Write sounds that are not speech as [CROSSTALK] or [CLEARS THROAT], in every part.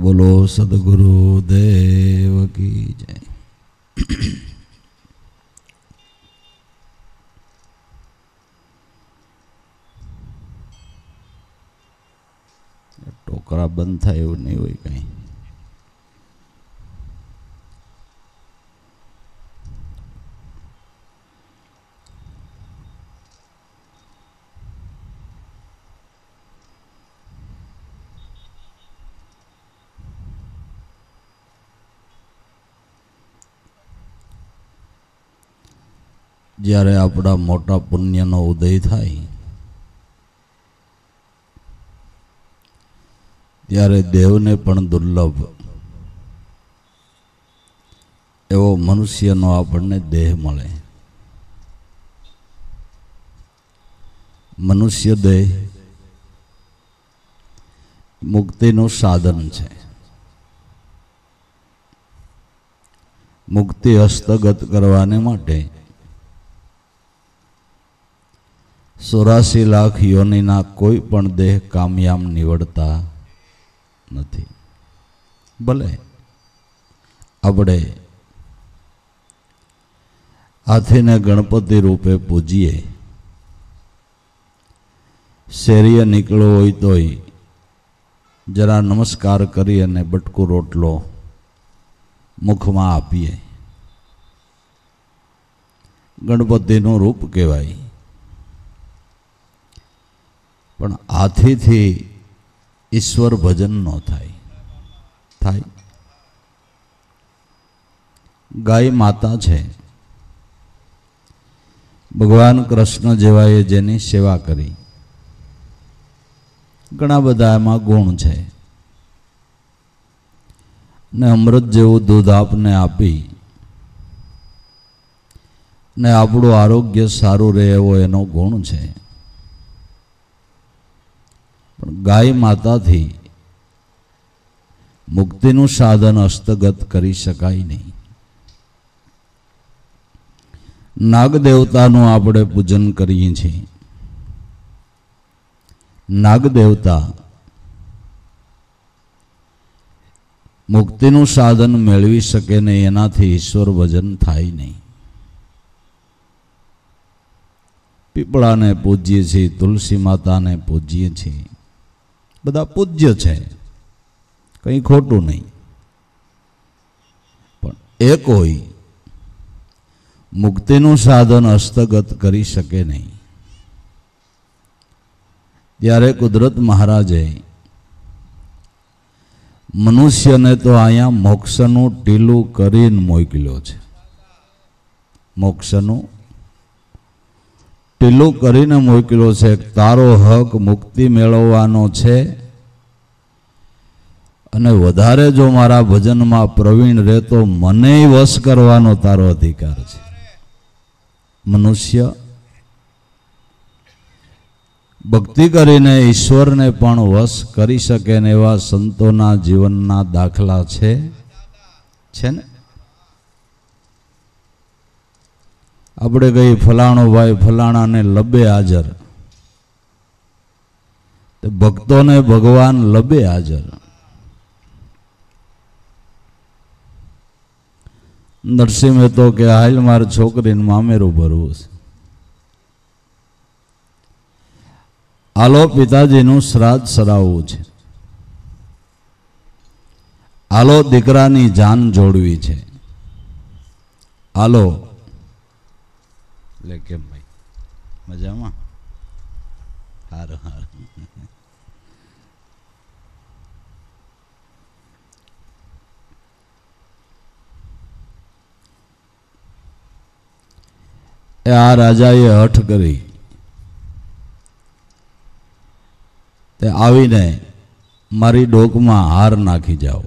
बोलो सदगुरु देव की जय [CLEARS THROAT] टोकरा बंद था नहीं हुई कहीं જ્યારે આપણા મોટા પુણ્યનો ઉદય થાય ત્યારે દેવને પણ દુર્લભ એવો મનુષ્યનો આપણને દેહ મળે મનુષ્ય દેહ મુક્તિનું સાધન છે મુક્તિ હસ્તગત કરવાને માટે ચોરાસી લાખ યોનિના કોઈ પણ દેહ કામયામ નીવડતા નથી ભલે આપણે આથીને ગણપતિ રૂપે પૂજીએ શેરીએ નીકળો હોય તોય જરા નમસ્કાર કરી અને બટકું રોટલો મુખમાં આપીએ ગણપતિનું રૂપ કહેવાય પણ આથેથી ઈશ્વર ભજન ન થાય થાય ગાય માતા છે ભગવાન કૃષ્ણ જેવાએ જેની સેવા કરી ઘણા બધા એમાં ગુણ છે ને અમૃત જેવું દૂધ આપને આપી ને આપણું આરોગ્ય સારું રહે એવો એનો ગુણ છે ગાય માતાથી મુક્તિનું સાધન હસ્તગત કરી શકાય નહીં નાગદેવતાનું આપણે પૂજન કરીએ છીએ નાગદેવતા મુક્તિનું સાધન મેળવી શકે નહીં એનાથી ઈશ્વર વજન થાય નહીં પીપળાને પૂજીએ છીએ તુલસી માતાને પૂજીએ છીએ બધા પૂજ્ય છે કંઈ ખોટું નહીં પણ એક હોય મુક્તિનું સાધન હસ્તગત કરી શકે નહીં ત્યારે કુદરત મહારાજે મનુષ્યને તો અહીંયા મોક્ષનું ટીલું કરીને મોકલ્યો છે મોક્ષનું ટીલો કરીને મોકલ્યો છે તારો હક મુક્તિ મેળવવાનો છે અને વધારે જો મારા ભજનમાં પ્રવીણ રહે તો મને વશ કરવાનો તારો અધિકાર છે મનુષ્ય ભક્તિ કરીને ઈશ્વરને પણ વશ કરી શકે ને એવા સંતોના જીવનના દાખલા છે છે ને આપણે કહીએ ફલાણો ભાઈ ફલાણાને લબે હાજર ભક્તોને ભગવાન લબે હાજર નરસિંહ તો કે હાલ માર છોકરીને મામેરું ભરવું છે હાલો પિતાજીનું શ્રાદ્ધ સરાવવું છે આલો દીકરાની જાન જોડવી છે આલો લે કેમ ભાઈ મજામાં સારું સારું એ આ રાજાએ હઠ કરી તે આવીને મારી ડોકમાં હાર નાખી જાઓ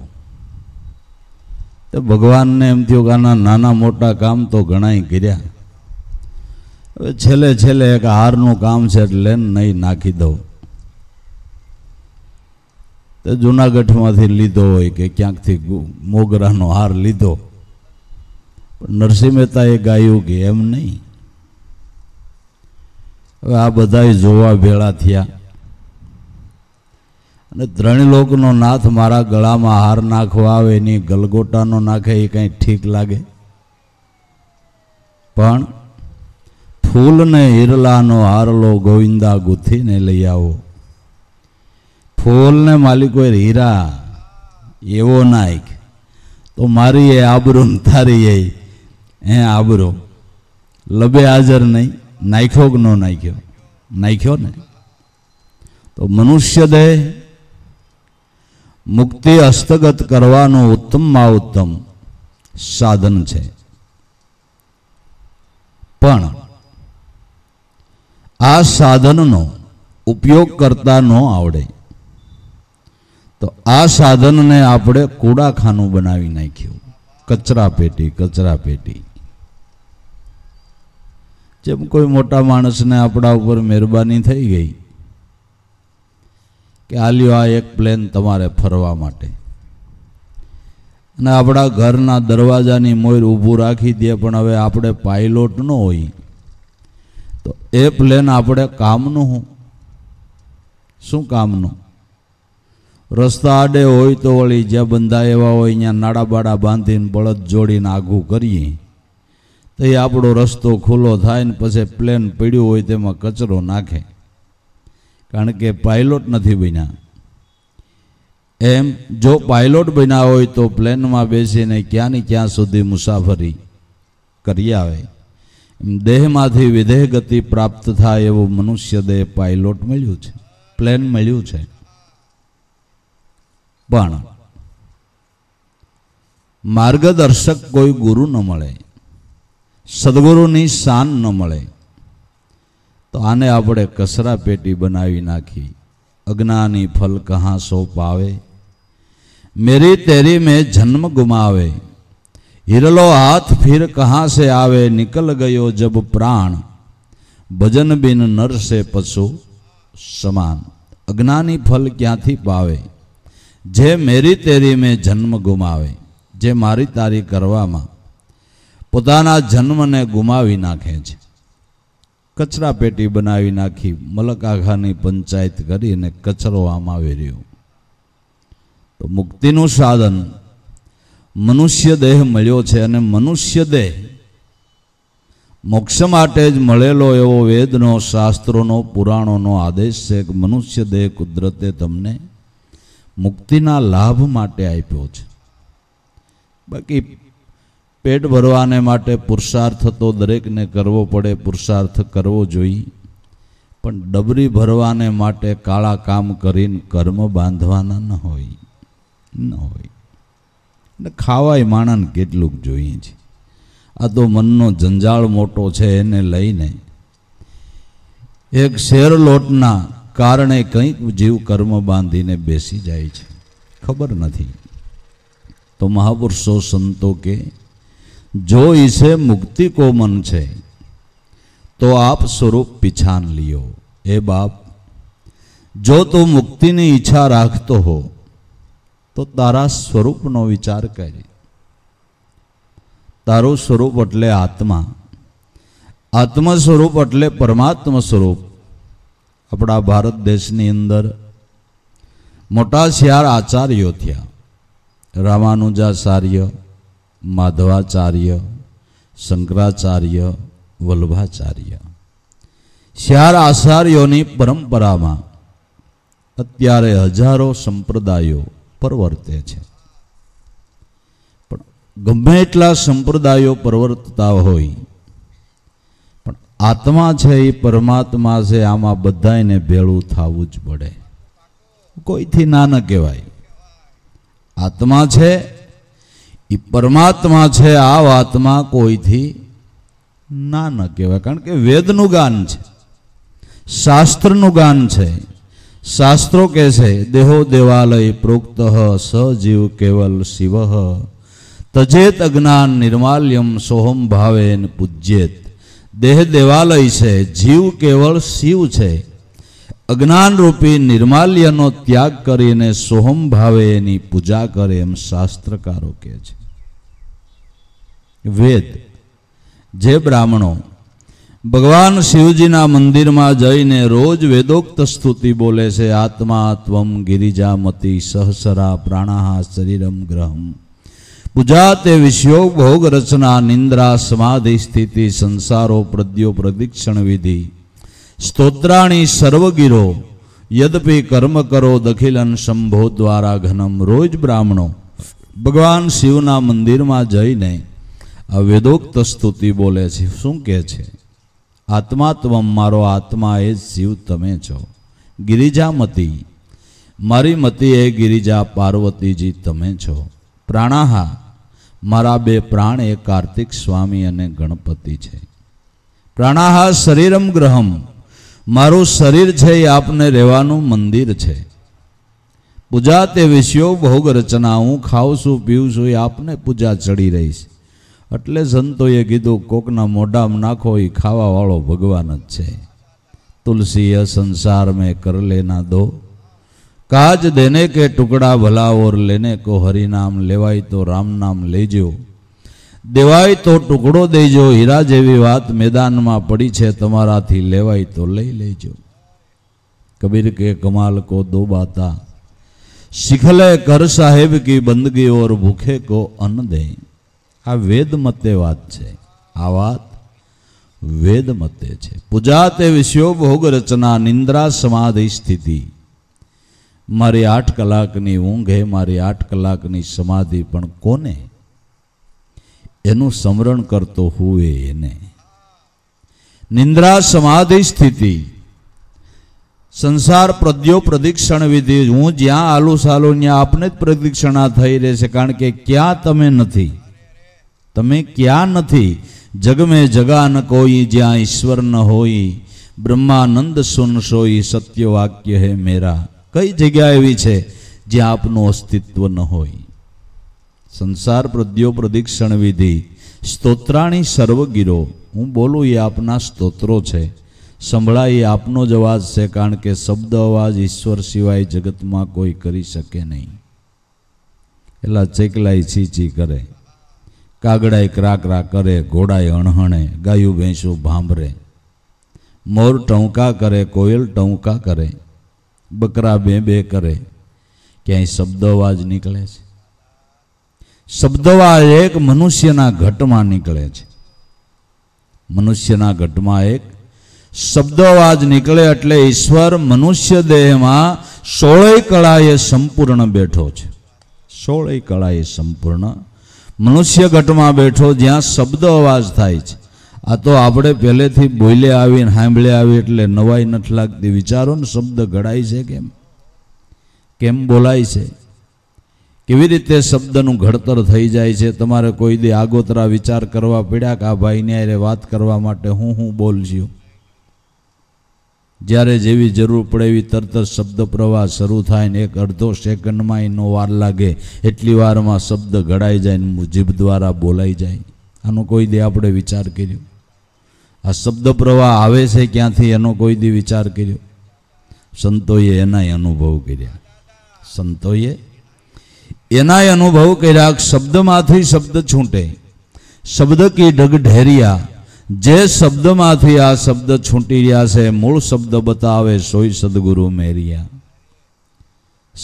તો ભગવાનને એમ થયું કે આના નાના મોટા કામ તો ઘણાય કર્યા હવે છેલ્લે છેલ્લે એક હારનું કામ છે એટલે નહીં નાખી દઉં તો જુનાગઢમાંથી લીધો હોય કે ક્યાંકથી મોગરાનો હાર લીધો પણ નરસિંહ મહેતાએ ગાયું કે એમ નહીં હવે આ બધા જોવા ભેળા થયા અને ત્રણ લોકનો નાથ મારા ગળામાં હાર નાખવા આવે એની ગલગોટાનો નાખે એ કંઈ ઠીક લાગે પણ ફૂલને હિરલાનો હારલો ગોવિંદા ગુથીને લઈ આવો ફૂલને માલિકો હીરા એવો નાયક તો મારી એ આબરો તારી એ હે આબરો લબે હાજર નહીં નાખ્યો કે ન નાખ્યો નાખ્યો ને તો મનુષ્ય દેહ મુક્તિ હસ્તગત કરવાનું ઉત્તમમાં ઉત્તમ સાધન છે પણ આ સાધનનો ઉપયોગ કરતા ન આવડે તો આ સાધનને આપણે કૂડાખાનું બનાવી નાખ્યું કચરા પેટી કચરા પેટી જેમ કોઈ મોટા માણસને આપણા ઉપર મહેરબાની થઈ ગઈ કે આ લ્યો આ એક પ્લેન તમારે ફરવા માટે અને આપણા ઘરના દરવાજાની મોયર ઊભું રાખી દે પણ હવે આપણે પાયલોટ ન હોય તો એ પ્લેન આપણે કામનું હું શું કામનું રસ્તા આડે હોય તો વળી જ્યાં બંધા એવા હોય અહીંયા નાડા બાડા બાંધીને બળદ જોડીને આઘું કરીએ તો એ આપણો રસ્તો ખુલ્લો થાય ને પછી પ્લેન પડ્યું હોય તેમાં કચરો નાખે કારણ કે પાયલોટ નથી બન્યા એમ જો પાયલોટ બન્યા હોય તો પ્લેનમાં બેસીને ક્યાંની ક્યાં સુધી મુસાફરી કરી આવે દેહમાંથી વિધેહ ગતિ પ્રાપ્ત થાય એવું મનુષ્ય દેહ પાયલોટ મળ્યું છે પ્લેન મળ્યું છે પણ માર્ગદર્શક કોઈ ગુરુ ન મળે સદગુરુની શાન ન મળે તો આને આપણે કસરા પેટી બનાવી નાખી અજ્ઞાની ફલ કહા સો પાવે મેરી તેરી મેં જન્મ ગુમાવે હિરલો હાથ ફિર કહાં સે આવે નિકલ ગયો જબ પ્રાણ ભજન બિન નરસે પશુ સમાન અજ્ઞાની ફલ ક્યાંથી પાવે જે મેરી તેરી મેં જન્મ ગુમાવે જે મારી તારી કરવામાં પોતાના જન્મને ગુમાવી નાખે છે કચરા પેટી બનાવી નાખી મલકાઘાની પંચાયત કરી અને કચરો આમાં વેર્યો તો મુક્તિનું સાધન મનુષ્ય દેહ મળ્યો છે અને મનુષ્ય દેહ મોક્ષ માટે જ મળેલો એવો વેદનો શાસ્ત્રોનો પુરાણોનો આદેશ છે કે મનુષ્ય દેહ કુદરતે તમને મુક્તિના લાભ માટે આપ્યો છે બાકી પેટ ભરવાને માટે પુરુષાર્થ તો દરેકને કરવો પડે પુરુષાર્થ કરવો જોઈએ પણ ડબરી ભરવાને માટે કાળા કામ કરીને કર્મ બાંધવાના ન હોય ન હોય ને ખાવાય માણસને કેટલુંક જોઈએ છે આ તો મનનો જંજાળ મોટો છે એને લઈને એક શેરલોટના કારણે કંઈક જીવ કર્મ બાંધીને બેસી જાય છે ખબર નથી તો મહાપુરુષો સંતો કે જો ઈસે મુક્તિ કોમન છે તો આપ સ્વરૂપ પિછાન લ્યો એ બાપ જો તું મુક્તિની ઈચ્છા રાખતો હો તો તારા સ્વરૂપનો વિચાર કરી તારું સ્વરૂપ એટલે આત્મા આત્મ સ્વરૂપ એટલે પરમાત્મ સ્વરૂપ આપણા ભારત દેશની અંદર મોટા શિયાર આચાર્યો થયા રામાનુજાચાર્ય માધવાચાર્ય શંકરાચાર્ય વલ્ભાચાર્ય શિયાર આચાર્યોની પરંપરામાં અત્યારે હજારો સંપ્રદાયો પરવર્તે છે પણ ગમે એટલા સંપ્રદાયો પરવર્તતા હોય પણ આત્મા છે એ પરમાત્મા છે આમાં બધાને ભેળું થવું જ પડે કોઈથી ના ન કહેવાય આત્મા છે એ પરમાત્મા છે આ વાતમાં કોઈથી ના ન કહેવાય કારણ કે વેદનું ગાન છે શાસ્ત્રનું ગાન છે શાસ્ત્રો કહે છે દેહો દેવાલય પ્રોક્ત સજીવ કેવલ શિવ તજેત અજ્ઞાન નિર્માલ્યમ સોહમ ભાવેન પૂજ્યેત દેહ દેવાલય છે જીવ કેવળ શિવ છે અજ્ઞાનરૂપી નિર્માલ્યનો ત્યાગ કરીને સોહમ ભાવે એની પૂજા કરે એમ શાસ્ત્રકારો કહે છે વેદ જે બ્રાહ્મણો ભગવાન શિવજીના મંદિરમાં જઈને રોજ વેદોક્ત સ્તુતિ બોલે છે આત્મા ત્વમ ગિરિજામતિ સહસરા પ્રાણાહા શરીરમ ગ્રહમ પૂજા તે વિષયો ભોગ રચના નિંદ્રા સમાધિ સ્થિતિ સંસારો પ્રદ્યો પ્રદિક્ષણ વિધિ સ્તોત્રાણી સર્વગીરો યદપી કર્મ કરો દખિલન શંભો દ્વારા ઘનમ રોજ બ્રાહ્મણો ભગવાન શિવના મંદિરમાં જઈને આ વેદોક્ત સ્તુતિ બોલે છે શું કહે છે આત્મા ત્વમ મારો આત્મા એ શિવ તમે છો ગિરિજા ગિરિજામતી મારી મતી એ ગિરિજા પાર્વતીજી તમે છો પ્રાણાહા મારા બે પ્રાણ એ કાર્તિક સ્વામી અને ગણપતિ છે પ્રાણાહા શરીરમ ગ્રહમ મારું શરીર છે એ આપને રહેવાનું મંદિર છે પૂજા તે વિષયો ભોગ રચના હું ખાઉં છું પીઉં છું એ આપને પૂજા ચડી રહી છે એટલે સંતોએ કીધું કોકના મોઢામાં નાખો એ ખાવાવાળો ભગવાન જ છે તુલસી સંસાર મેં કર લેના દો કાજ દેને કે ટુકડા ભલા ઓર લેને કો હરિનામ લેવાય તો રામ નામ લેજો દેવાય તો ટુકડો દેજો હીરા જેવી વાત મેદાનમાં પડી છે તમારાથી લેવાય તો લઈ લેજો કબીર કે કમાલ કો દો બાતા શિખલે કર સાહેબ કી બંદગી ઓર ભૂખે કો અન્ન દે આ વેદમતે વાત છે આ વાત વેદ મતે છે પૂજા તે વિષયો ભોગ રચના નિંદ્રા સમાધિ સ્થિતિ મારી આઠ કલાકની ઊંઘે મારી આઠ કલાકની સમાધિ પણ કોને એનું સ્મરણ કરતો હોય એને નિંદ્રા સમાધિ સ્થિતિ સંસાર પ્રદ્યો પ્રદિક્ષણ વિધિ હું જ્યાં આલુ સાલુ ત્યાં આપને જ પ્રદિક્ષણા થઈ રહેશે કારણ કે ક્યાં તમે નથી તમે ક્યાં નથી જગમે જગા ન કોઈ જ્યાં ઈશ્વર ન હોય બ્રહ્માનંદ સુન સોઈ સત્ય વાક્ય હે મેરા કઈ જગ્યા એવી છે જ્યાં આપનું અસ્તિત્વ ન હોય સંસાર પ્રદ્યો પ્રદિક્ષણ વિધિ સ્તોત્રાણી સર્વગીરો હું બોલું એ આપના સ્તોત્રો છે સંભળાય એ આપનો જ અવાજ છે કારણ કે શબ્દ અવાજ ઈશ્વર સિવાય જગતમાં કોઈ કરી શકે નહીં એટલે ચેકલાઈ ચીચી કરે કાગડાએ ક્રાકરા કરે ઘોડાએ અણહણે ગાયું ભેંસું ભાંભરે મોર ટંકા કરે કોયલ ટંકા કરે બકરા બે બે કરે ક્યાંય શબ્દવાજ નીકળે છે શબ્દવાજ એક મનુષ્યના ઘટમાં નીકળે છે મનુષ્યના ઘટમાં એક શબ્દવાજ નીકળે એટલે ઈશ્વર મનુષ્ય દેહમાં સોળેય કળાએ સંપૂર્ણ બેઠો છે સોળે કળાએ સંપૂર્ણ મનુષ્ય ઘટમાં બેઠો જ્યાં શબ્દ અવાજ થાય છે આ તો આપણે પહેલેથી બોલે આવીને સાંભળે આવી એટલે નવાઈ નથી લાગતી વિચારો ને શબ્દ ઘડાય છે કેમ કેમ બોલાય છે કેવી રીતે શબ્દનું ઘડતર થઈ જાય છે તમારે કોઈ દે આગોતરા વિચાર કરવા પડ્યા કે આ ભાઈને અરે વાત કરવા માટે હું હું બોલજ્યું જ્યારે જેવી જરૂર પડે એવી તરત જ શબ્દ પ્રવાહ શરૂ થાય ને એક અડધો સેકન્ડમાં એનો વાર લાગે એટલી વારમાં શબ્દ ઘડાઈ જાય ને જીભ દ્વારા બોલાઈ જાય આનો કોઈ દે આપણે વિચાર કર્યો આ શબ્દ પ્રવાહ આવે છે ક્યાંથી એનો કોઈ દી વિચાર કર્યો સંતોએ એનાય અનુભવ કર્યા સંતોએ એનાય અનુભવ કર્યા શબ્દમાંથી શબ્દ છૂટે શબ્દ કે ઢગ ઢેરિયા જે શબ્દમાંથી આ શબ્દ છૂટી રહ્યા છે મૂળ શબ્દ બતાવે સોય સદગુરુ મેરિયા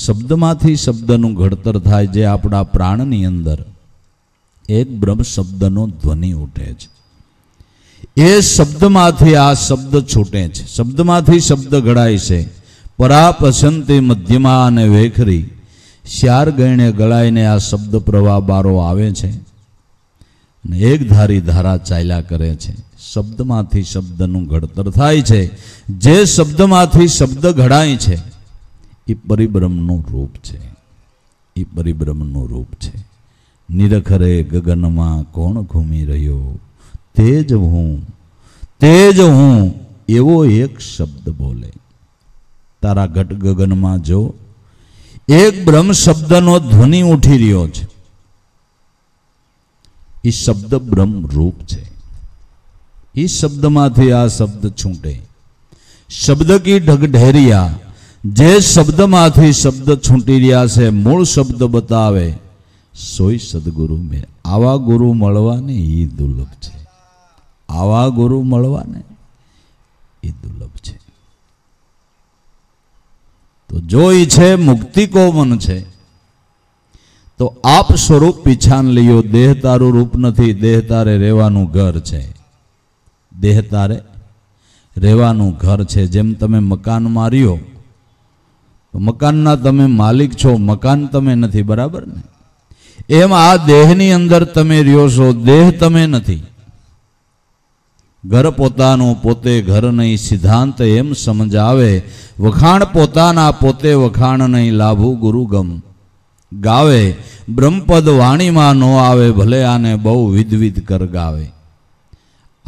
શબ્દમાંથી શબ્દનું ઘડતર થાય જે આપણા પ્રાણની અંદર એક બ્રહ્મ શબ્દનો ધ્વનિ ઉઠે છે એ શબ્દમાંથી આ શબ્દ છૂટે છે શબ્દમાંથી શબ્દ ઘડાય છે પરા પસંતે મધ્યમાં અને વેખરી શ્યાર ગયણે ગળાઈને આ શબ્દ પ્રવાહ બારો આવે છે અને એક ધારી ધારા ચાલ્યા કરે છે શબ્દમાંથી શબ્દનું ઘડતર થાય છે જે શબ્દમાંથી શબ્દ ઘડાય છે એ પરિબ્રહ્મનું રૂપ છે એ પરિબ્રહ્મનું રૂપ છે નિરખરે ગગનમાં કોણ ઘૂમી રહ્યો તે જ હું તે જ હું એવો એક શબ્દ બોલે તારા ઘટ ગગનમાં જો એક બ્રહ્મ શબ્દનો ધ્વનિ ઉઠી રહ્યો છે એ શબ્દ બ્રહ્મ રૂપ છે એ શબ્દમાંથી આ શબ્દ છૂટે શબ્દ કી ઢગઢેરિયા જે શબ્દમાંથી શબ્દ છૂટી રહ્યા છે મૂળ શબ્દ બતાવે સોય સદગુરુ મેં આવા ગુરુ મળવાને એ દુર્લભ છે આવા ગુરુ મળવાને એ દુર્લભ છે તો જો ઈચ્છે મુક્તિ કોમન છે તો આપ સ્વરૂપ પીછાન લ્યો દેહ તારું રૂપ નથી દેહ તારે રહેવાનું ઘર છે દેહ તારે રહેવાનું ઘર છે જેમ તમે મકાન માર્યો મકાનના તમે માલિક છો મકાન તમે નથી બરાબર ને એમ આ દેહની અંદર તમે રહ્યો છો દેહ તમે નથી ઘર પોતાનું પોતે ઘર નહીં સિદ્ધાંત એમ સમજાવે વખાણ પોતાના પોતે વખાણ નહીં લાભુ ગુરુગમ ગાવે બ્રહ્મપદ વાણીમાં ન આવે ભલે આને બહુ વિધવિધ કર ગાવે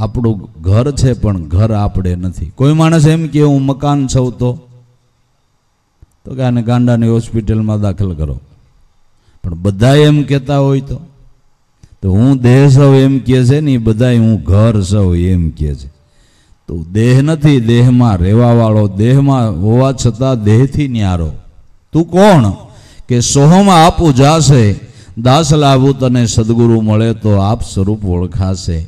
આપણું ઘર છે પણ ઘર આપણે નથી કોઈ માણસ એમ કે હું મકાન છઉં તો તો કે આને ગાંડાની હોસ્પિટલમાં દાખલ કરો પણ બધા એમ કહેતા હોય તો તો હું દેહ સૌ એમ કહે છે ને બધાય હું ઘર સૌ એમ કહે છે તો દેહ નથી દેહમાં રહેવાવાળો દેહમાં હોવા છતાં દેહથી ન્યારો તું કોણ કે સોહમાં આપ ઉજાશે દાસ લાવું તને સદગુરુ મળે તો આપ સ્વરૂપ ઓળખાશે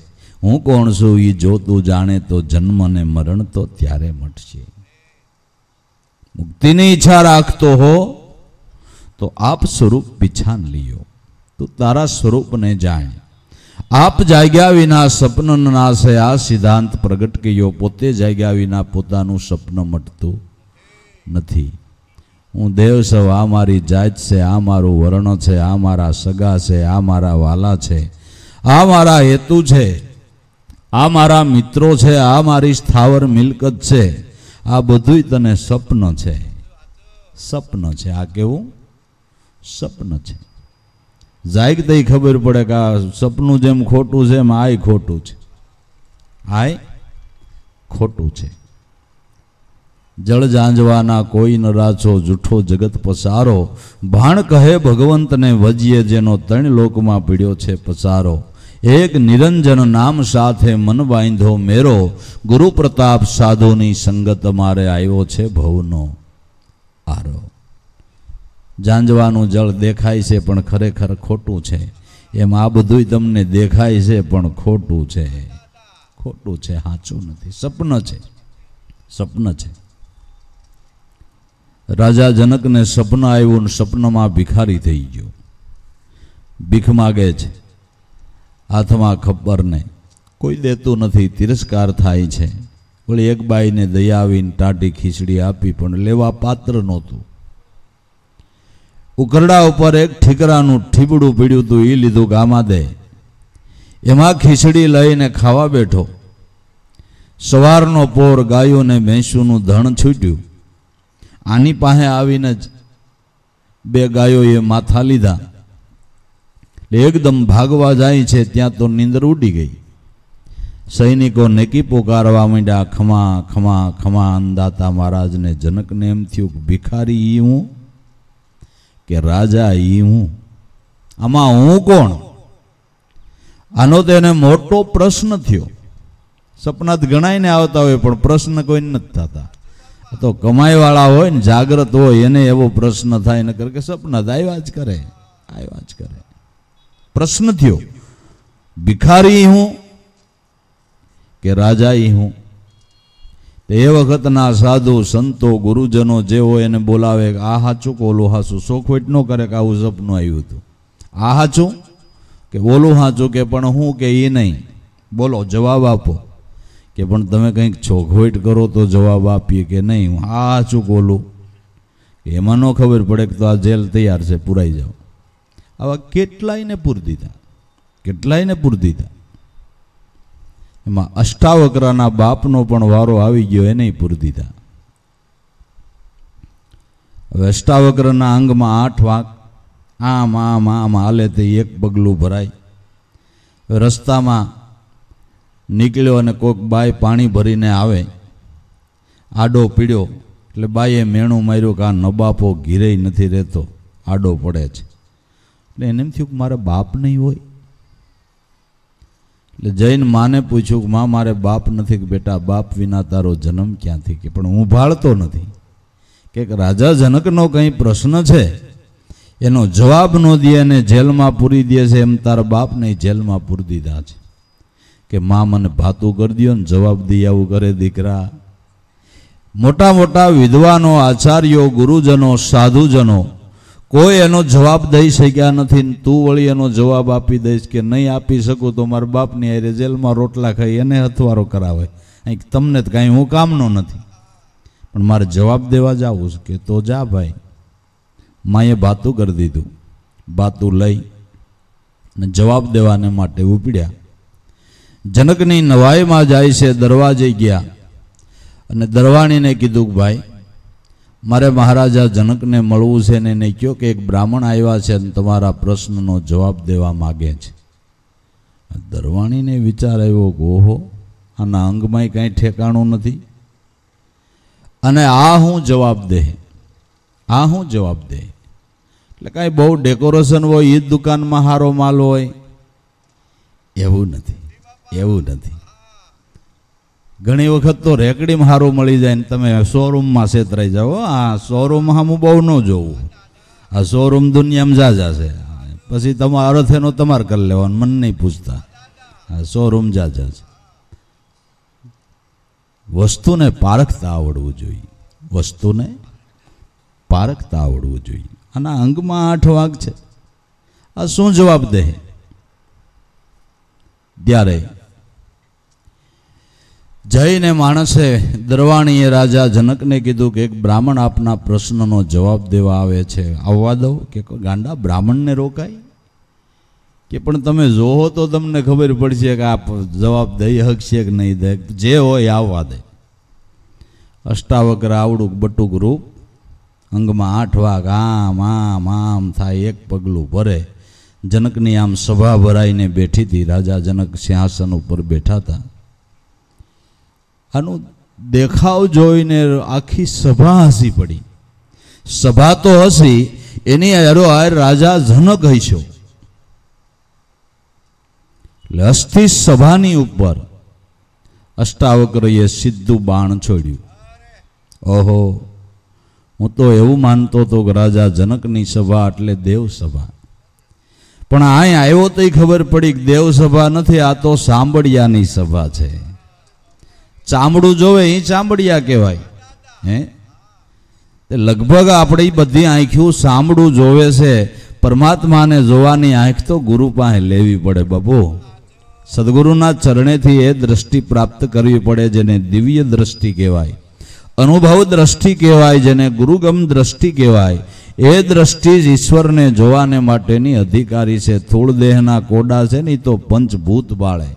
હું કોણ છું એ જો તું જાણે તો જન્મ ને મરણ તો ત્યારે મટશે મુક્તિની ઈચ્છા રાખતો હો તો આપ સ્વરૂપ પીછાન લ્યો તું તારા સ્વરૂપને જાણે આપ જાગ્યા વિના સપન નાશે આ સિદ્ધાંત પ્રગટ કર્યો પોતે જાગ્યા વિના પોતાનું સપન મટતું નથી હું દેવ સૌ આ મારી જાત છે આ મારું વર્ણ છે આ મારા સગા છે આ મારા વાલા છે આ મારા હેતુ છે આ મારા મિત્રો છે આ મારી સ્થાવર મિલકત છે આ બધું તને સ્વપ્ન છે સ્વપ્ન છે આ કેવું સ્વપ્ન છે જાયક તઈ ખબર પડે કે આ સપનું જેમ ખોટું છે એમ આય ખોટું છે આય ખોટું છે જળ જાંજવાના કોઈ નરાછો રાછો જૂઠો જગત પસારો ભાણ કહે ભગવંતને વજીએ જેનો ત્રણ લોકમાં પીડ્યો છે પસારો એક નિરંજન નામ સાથે મન બાંધો મેરો ગુરુ પ્રતાપ સાધુની સંગત મારે આવ્યો છે ભવનો આરો જાંજવાનું જળ દેખાય છે પણ ખરેખર ખોટું છે એમ આ બધું તમને દેખાય છે પણ ખોટું છે ખોટું છે સાચું નથી સપન છે સપન છે રાજા જનકને સપન આવ્યું ને સપનમાં ભિખારી થઈ ગયો ભીખ માગે છે હાથમાં ખબર નહીં કોઈ દેતું નથી તિરસ્કાર થાય છે વળી એક બાઈને દયા આવીને ટાટી ખીચડી આપી પણ લેવા પાત્ર નહોતું ઉકરડા ઉપર એક ઠીકરાનું ઠીબડું પીડ્યું હતું એ લીધું ગામાં દે એમાં ખીચડી લઈને ખાવા બેઠો સવારનો પોર ગાયોને ભેંસુનું ધણ છૂટ્યું આની પાસે આવીને જ બે ગાયોએ માથા લીધા એટલે એકદમ ભાગવા જાય છે ત્યાં તો નીંદર ઉડી ગઈ સૈનિકો નેકી પોકારવા માંડ્યા ખમા ખમા ખમા અંદાતા મહારાજને જનકને એમ થયું ભિખારી ઈ હું કે રાજા ઈ હું આમાં હું કોણ આનો તેને મોટો પ્રશ્ન થયો સપના ગણાઈને આવતા હોય પણ પ્રશ્ન કોઈ નથી થતા તો કમાઈવાળા હોય ને જાગ્રત હોય એને એવો પ્રશ્ન થાય ને કે સપના આવ્યા જ કરે આવ્યા જ કરે પ્રશ્ન થયો ભિખારી હું કે રાજા હું તે એ વખતના સાધુ સંતો ગુરુજનો જે હોય એને બોલાવે કે આ હાચું કે ઓલું હાચું સોખવેટ ન કરે કે આવું સપનું આવ્યું હતું આ હાચું કે ઓલું હાચું કે પણ હું કે એ નહીં બોલો જવાબ આપો કે પણ તમે કંઈક ચોખવટ કરો તો જવાબ આપીએ કે નહીં હું આ ચૂક ઓલું એમાં ન ખબર પડે કે તો આ જેલ તૈયાર છે પૂરાઈ જાઓ આવા કેટલાયને પૂર દીધા કેટલાયને પૂર દીધા એમાં અષ્ટાવકરાના બાપનો પણ વારો આવી ગયો એને પૂર દીધા હવે અષ્ટાવક્રના અંગમાં આઠ વાંક આમ આમ આમ હાલે તે એક પગલું ભરાય રસ્તામાં નીકળ્યો અને કોઈક બાય પાણી ભરીને આવે આડો પીડ્યો એટલે બાઈએ મેણું માર્યું કે આ નબાપો ઘીરે નથી રહેતો આડો પડે છે એટલે એને એમ થયું કે મારે બાપ નહીં હોય એટલે જૈન માને પૂછ્યું કે માં મારે બાપ નથી કે બેટા બાપ વિના તારો જન્મ ક્યાંથી કે પણ હું ભાળતો નથી કે રાજા જનકનો કંઈ પ્રશ્ન છે એનો જવાબ ન દે અને જેલમાં પૂરી દે છે એમ તારા બાપ નહીં જેલમાં પૂરી દીધા છે કે મા મને ભાતું કરી દો ને જવાબ દઈ આવું કરે દીકરા મોટા મોટા વિદ્વાનો આચાર્યો ગુરુજનો સાધુજનો કોઈ એનો જવાબ દઈ શક્યા નથી તું વળી એનો જવાબ આપી દઈશ કે નહીં આપી શકું તો મારા બાપની આરે જેલમાં રોટલા ખાઈ એને અથવારો કરાવે અહીં તમને તો કાંઈ હું કામનો નથી પણ મારે જવાબ દેવા જવું છે કે તો જા ભાઈ માએ ભાતું કરી દીધું ભાતું લઈ ને જવાબ દેવાને માટે ઉપડ્યા જનકની નવાઈમાં જાય છે દરવાજે ગયા અને દરવાણીને કીધું કે ભાઈ મારે મહારાજા જનકને મળવું છે ને એને કહો કે એક બ્રાહ્મણ આવ્યા છે અને તમારા પ્રશ્નનો જવાબ દેવા માગે છે દરવાણીને વિચાર આવ્યો ગોહો આના અંગમાંય કાંઈ ઠેકાણું નથી અને આ હું જવાબ દે આ હું જવાબ દે એટલે કાંઈ બહુ ડેકોરેશન હોય એ દુકાનમાં હારો માલ હોય એવું નથી એવું નથી ઘણી વખત તો રેકડીમાં સારું મળી જાય ને તમે શોરૂમમાં છેતરાઈ જાઓ આ શોરૂમ હું બહુ ન જોવું આ શોરૂમ દુનિયામાં જાજા છે પછી તમારો અર્થ તમારે કરી લેવાનું મને નહીં પૂછતા આ શોરૂમ જાજા છે વસ્તુને પારખતા આવડવું જોઈએ વસ્તુને પારખતા આવડવું જોઈએ આના અંગમાં આઠ વાગ છે આ શું જવાબ દે ત્યારે જઈને માણસે દરવાણીએ રાજા જનકને કીધું કે એક બ્રાહ્મણ આપના પ્રશ્નનો જવાબ દેવા આવે છે આવવા દો કે ગાંડા બ્રાહ્મણને રોકાય કે પણ તમે જોહો તો તમને ખબર પડશે કે આ જવાબ દઈ હકશે કે નહીં દે જે હોય આવવા દે અષ્ટાવક્ર આવડુંક બટુક રૂપ અંગમાં આઠ વાઘ આમ આમ આમ થાય એક પગલું ભરે જનકની આમ સભા ભરાઈને બેઠી હતી રાજા જનક સિંહાસન ઉપર બેઠા હતા આનું દેખાવ જોઈને આખી સભા હસી પડી સભા તો હસી એની હારો આ રાજા જનક હસ્યો એટલે અસ્થિ સભાની ઉપર અષ્ટાવક્રએ સીધું બાણ છોડ્યું ઓહો હું તો એવું માનતો હતો કે રાજા જનકની સભા એટલે દેવસભા પણ અહીં આવ્યો તો ખબર પડી કે દેવસભા નથી આ તો સાંભળિયાની સભા છે ચામડું જોવે એ ચામડિયા કહેવાય હે લગભગ આપણી બધી આંખ્યું સામડું જોવે છે પરમાત્માને જોવાની આંખ તો ગુરુ પાસે લેવી પડે બાપુ સદગુરુના ચરણેથી એ દ્રષ્ટિ પ્રાપ્ત કરવી પડે જેને દિવ્ય દ્રષ્ટિ કહેવાય અનુભવ દ્રષ્ટિ કહેવાય જેને ગુરુગમ દ્રષ્ટિ કહેવાય એ દ્રષ્ટિ જ ઈશ્વરને જોવાને માટેની અધિકારી છે થોળ દેહના કોડા છે ને એ તો પંચભૂત બાળે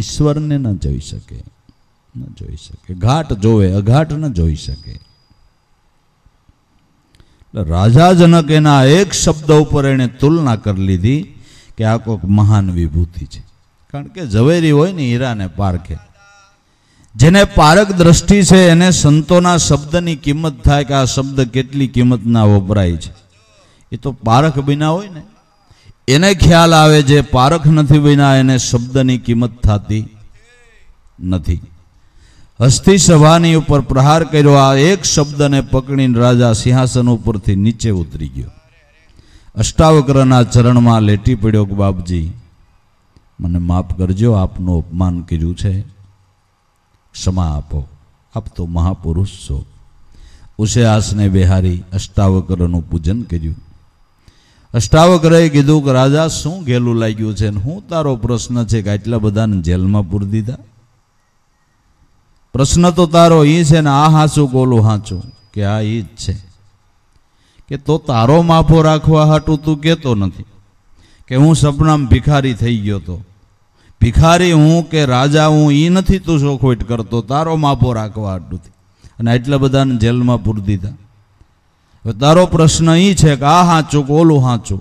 ઈશ્વરને ન જોઈ શકે ન જોઈ શકે ઘાટ જોવે અઘાટ ન જોઈ શકે રાજા જનક એના એક શબ્દ ઉપર એને તુલના કરી લીધી કે આ કોઈક મહાન વિભૂતિ છે કારણ કે ઝવેરી હોય ને હીરાને પારખે જેને પારક દ્રષ્ટિ છે એને સંતોના શબ્દની કિંમત થાય કે આ શબ્દ કેટલી કિંમતના વપરાય છે એ તો પારખ બિના હોય ને એને ખ્યાલ આવે જે પારખ નથી બિના એને શબ્દની કિંમત થતી નથી હસ્તી સભાની ઉપર પ્રહાર કર્યો આ એક શબ્દને પકડીને રાજા સિંહાસન ઉપરથી નીચે ઉતરી ગયો અષ્ટાવક્રના ચરણમાં લેટી પડ્યો કે બાપજી મને માફ કરજો આપનું અપમાન કર્યું છે ક્ષમા આપો આપ તો મહાપુરુષ છો ઉશેઆસને બિહારી અષ્ટાવક્રનું પૂજન કર્યું અષ્ટાવક્રએ કીધું કે રાજા શું ઘેલું લાગ્યું છે ને હું તારો પ્રશ્ન છે કે આટલા બધાને જેલમાં પૂરી દીધા પ્રશ્ન તો તારો એ છે ને આ હાચું ગોલું હાચું કે આ એ જ છે કે તો તારો માફો રાખવા હાટું તું કહેતો નથી કે હું સપનામ ભિખારી થઈ ગયો તો ભિખારી હું કે રાજા હું એ નથી તું શોખવેટ કરતો તારો માફો રાખવા હાટું અને એટલા બધાને જેલમાં પૂર દીધા હવે તારો પ્રશ્ન એ છે કે આ હાચું ઓલું હાચું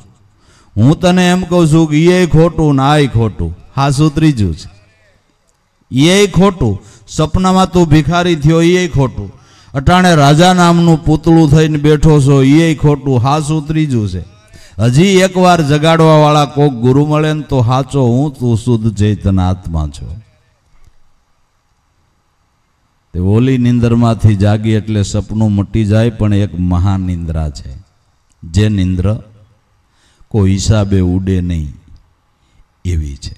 હું તને એમ કહું છું કે એ ખોટું ને આ ખોટું હાસું ત્રીજું છે એ ખોટું સપનામાં તું ભિખારી થયો એ ખોટું અટાણે રાજા નામનું પુતળું થઈને બેઠો છો એ ખોટું હાસું ત્રીજું છે હજી એકવાર જગાડવાવાળા કોક ગુરુ મળે ને તો હાચો હું તું શુદ્ધ ચેતન આત્મા છો તે ઓલી નિંદરમાંથી જાગી એટલે સપનું મટી જાય પણ એક મહાન નિંદ્રા છે જે નિંદ્ર કોઈ હિસાબે ઉડે નહીં એવી છે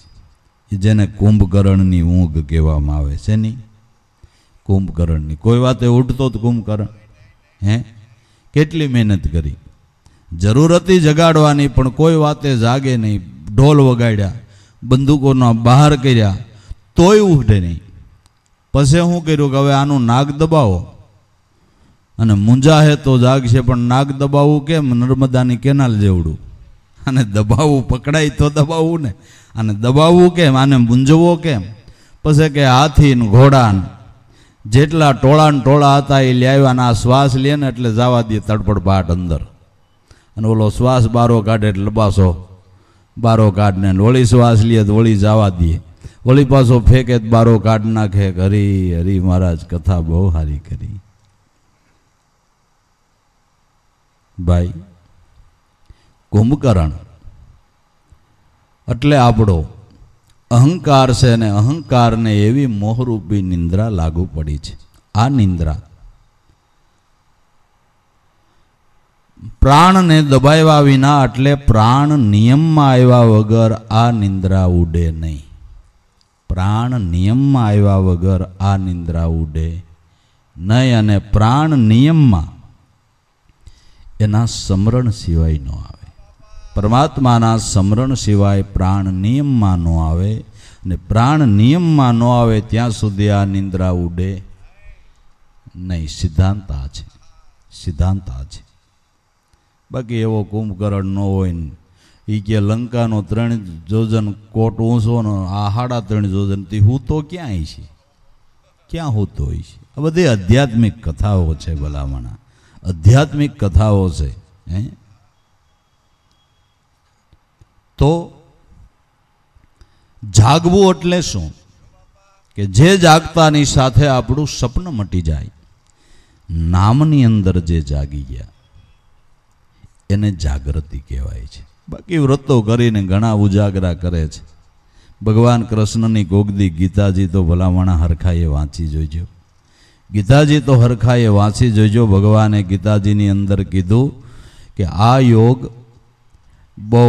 જેને કુંભકર્ણની ઊંઘ કહેવામાં આવે છે નહીં કુંભકર્ણની કોઈ વાતે ઉઠતો જ કુંભકર્ણ હે કેટલી મહેનત કરી જરૂર જગાડવાની પણ કોઈ વાતે જાગે નહીં ઢોલ વગાડ્યા બંદૂકોના બહાર કર્યા તોય ઉઠે નહીં પછી શું કર્યું કે હવે આનું નાગ દબાવો અને મૂંઝાહે તો જાગશે પણ નાગ દબાવવું કેમ નર્મદાની કેનાલ જેવડું અને દબાવવું પકડાય તો દબાવવું ને આને દબાવવું કેમ આને મૂંઝવો કેમ પછી કે હાથી ને ઘોડાન જેટલા ટોળાને ટોળા હતા એ લ્યાવ્યા આ શ્વાસ લે ને એટલે જવા દે તડપડપાટ અંદર અને ઓલો શ્વાસ બારો કાઢે એટલે લબાસો બારો કાઢને ને વળી શ્વાસ લે તો વળી જવા દે વળી પાછો ફેંકે બારો કાઢ નાખે હરી હરી મહારાજ કથા બહુ સારી કરી ભાઈ કુંભકરણ એટલે આપણો અહંકાર છે ને અહંકારને એવી મોહરૂપી નિંદ્રા લાગુ પડી છે આ નિંદ્રા પ્રાણને દબાવ્યા વિના એટલે પ્રાણ નિયમમાં આવ્યા વગર આ નિંદ્રા ઉડે નહીં પ્રાણ નિયમમાં આવ્યા વગર આ નિંદ્રા ઉડે નહીં અને પ્રાણ નિયમમાં એના સમરણ સિવાય ન આવે પરમાત્માના સમરણ સિવાય પ્રાણ નિયમમાં ન આવે ને પ્રાણ નિયમમાં ન આવે ત્યાં સુધી આ નિંદ્રા ઉડે નહીં સિદ્ધાંત આ છે સિદ્ધાંત આ છે બાકી એવો કુંભકરણ ન હોય ને એ કે લંકાનો ત્રણ જોજન કોટ ઊંચોનો ને આ હાડા ત્રણ જોજન તે હું તો ક્યાંય છે ક્યાં હું તો છે આ બધી આધ્યાત્મિક કથાઓ છે ભલામણા આધ્યાત્મિક કથાઓ છે હે તો જાગવું એટલે શું કે જે જાગતાની સાથે આપણું સપન મટી જાય નામની અંદર જે જાગી ગયા એને જાગૃતિ કહેવાય છે બાકી વ્રતો કરીને ઘણા ઉજાગરા કરે છે ભગવાન કૃષ્ણની ગોગદી ગીતાજી તો ભલામણા હરખાએ વાંચી જોઈજો ગીતાજી તો હરખાએ વાંચી જોઈજો ભગવાને ગીતાજીની અંદર કીધું કે આ યોગ બહુ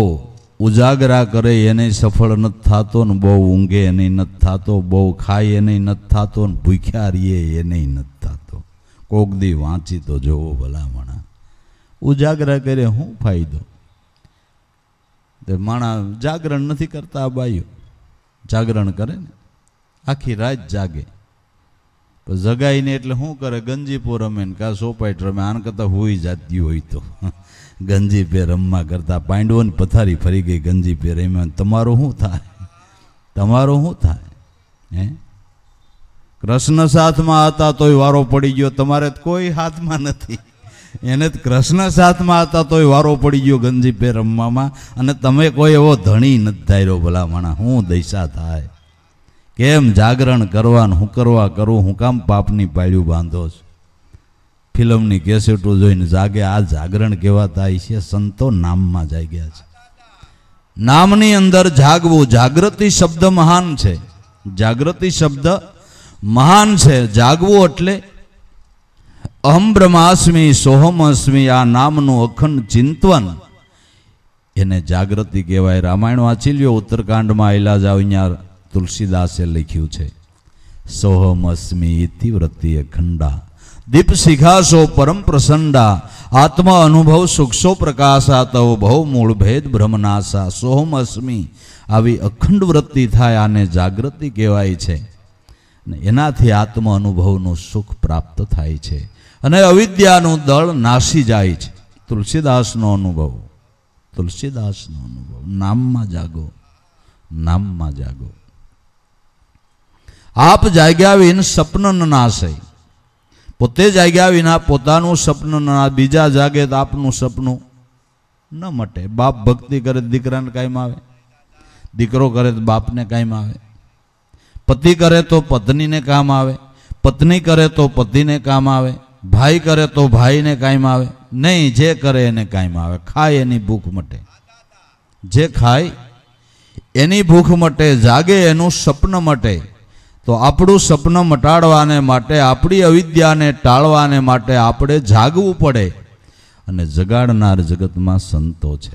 ઉજાગરા કરે એને સફળ નથી થતો ને બહુ ઊંઘે એને નથી થતો બહુ ખાય એને નથી થતો ને ભૂખ્યા રહીએ એને નથી થતો કોક દી વાંચી તો જોવો ભલામણા ઉજાગરા કરે શું ફાયદો માણા જાગરણ નથી કરતા બાઈઓ જાગરણ કરે ને આખી રાત જાગે જગાઈને એટલે શું કરે ગંજીપો રમે ને કાં સોપાઈટ રમે આને કરતાં હોઈ જાતી હોય તો ગંજી પેર રમવા કરતા પાંડવોની પથારી ફરી ગઈ ગંજી પે એમાં તમારું શું થાય તમારું શું થાય હે કૃષ્ણ સાથમાં હતા તોય વારો પડી ગયો તમારે કોઈ હાથમાં નથી એને જ કૃષ્ણ સાથમાં હતા તોય વારો પડી ગયો ગંજી પેર રમવામાં અને તમે કોઈ એવો ધણી નથી ધાર્યો ભલા માણા હું દૈસા થાય કેમ જાગરણ કરવાનું હું કરવા કરું હું કામ પાપની પાડ્યું બાંધો છું ફિલ્મની કેસેટો જોઈને જાગે આ જાગરણ કેવા થાય છે સંતો નામમાં જાગ્યા છે નામની અંદર જાગવું જાગૃતિ શબ્દ મહાન છે જાગૃતિ શબ્દ મહાન છે જાગવું એટલે અહમ બ્રહ્માસ્મી સોહમ અસ્મી આ નામનું અખંડ ચિંતવન એને જાગૃતિ કહેવાય રામાયણ વાંચી લ્યો ઉત્તરકાંડમાં આવેલા જ અહીંયા તુલસીદાસે લખ્યું છે સોહમ અસ્મી ઇતિ અખંડા દીપશિખાસો પરમ પ્રસંડા આત્મ અનુભવ સુખસો પ્રકાશાતવ ભવ ભેદ ભ્રમનાશા સોહમ અસ્મી આવી અખંડ વૃત્તિ થાય આને જાગૃતિ કહેવાય છે એનાથી આત્મ અનુભવનું સુખ પ્રાપ્ત થાય છે અને અવિદ્યાનું દળ નાસી જાય છે તુલસીદાસનો અનુભવ તુલસીદાસનો અનુભવ નામમાં જાગો નામમાં જાગો આપ જાગ્યા વિન સપન નાશે પોતે જાગ્યા વિના પોતાનું સપનું ના બીજા જાગે તો આપનું સપનું ન મટે બાપ ભક્તિ કરે દીકરાને કાયમ આવે દીકરો કરે તો બાપને કાયમ આવે પતિ કરે તો પત્નીને કામ આવે પત્ની કરે તો પતિને કામ આવે ભાઈ કરે તો ભાઈને કાંઈમ આવે નહીં જે કરે એને કાંઈમ આવે ખાય એની ભૂખ મટે જે ખાય એની ભૂખ મટે જાગે એનું સપન મટે તો આપણું સપનું મટાડવાને માટે આપણી અવિદ્યાને ટાળવાને માટે આપણે જાગવું પડે અને જગાડનાર જગતમાં સંતો છે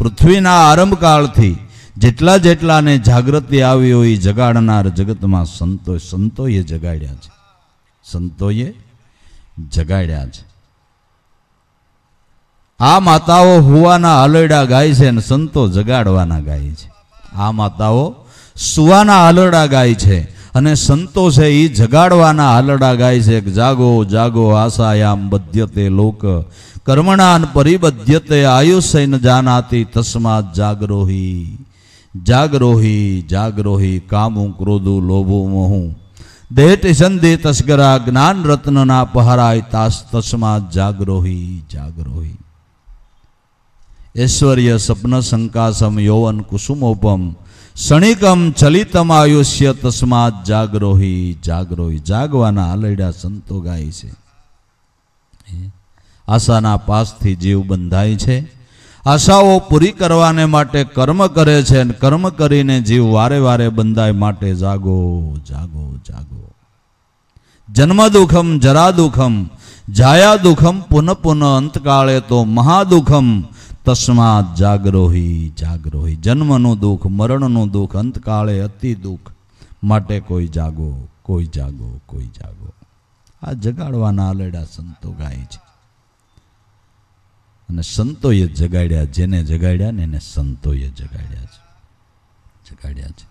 પૃથ્વીના આરંભકાળથી જેટલા જેટલાને જાગૃતિ આવી હોય જગાડનાર જગતમાં સંતો સંતોએ જગાડ્યા છે સંતોએ જગાડ્યા છે આ માતાઓ હુવાના આલરડા ગાય છે અને સંતો જગાડવાના ગાય છે આ માતાઓ સુવાના આલરડા ગાય છે અને સંતો છે એ જગાડવાના હાલડા ગાય છે જાગો જાગો આશાયામ બધ્યતે લોક કર્મણાન પરિબધ્યતે આયુષૈન જાનાતી તસ્માત જાગરોહી જાગરોહી જાગરોહી કામું ક્રોધું લોભો મોહું દેટ સંદે તસ્કરા જ્ઞાન રત્નના પહારાય તાસ તસ્માત જાગરોહી જાગરોહી ઐશ્વર્ય સપન શંકાસમ યૌવન કુસુમોપમ ક્ષણિકમ ચલિતમ આયુષ્ય તસ્માત જાગરોહી જાગરોહી જાગવાના આલયડા સંતો ગાય છે આશાના પાસથી જીવ બંધાય છે આશાઓ પૂરી કરવાને માટે કર્મ કરે છે અને કર્મ કરીને જીવ વારે વારે બંધાય માટે જાગો જાગો જાગો જન્મ દુઃખમ જરા દુઃખમ જાયા દુઃખમ પુનઃ પુનઃ અંતકાળે તો મહાદુઃખમ તસ્માત જાગ્રોહી જાગ્રોહી જન્મનું દુઃખ મરણનું દુઃખ અંતકાળે અતિ દુઃખ માટે કોઈ જાગો કોઈ જાગો કોઈ જાગો આ જગાડવાના આલેડા સંતો ગાય છે અને સંતોએ જગાડ્યા જેને જગાડ્યા ને એને સંતોએ જગાડ્યા છે જગાડ્યા છે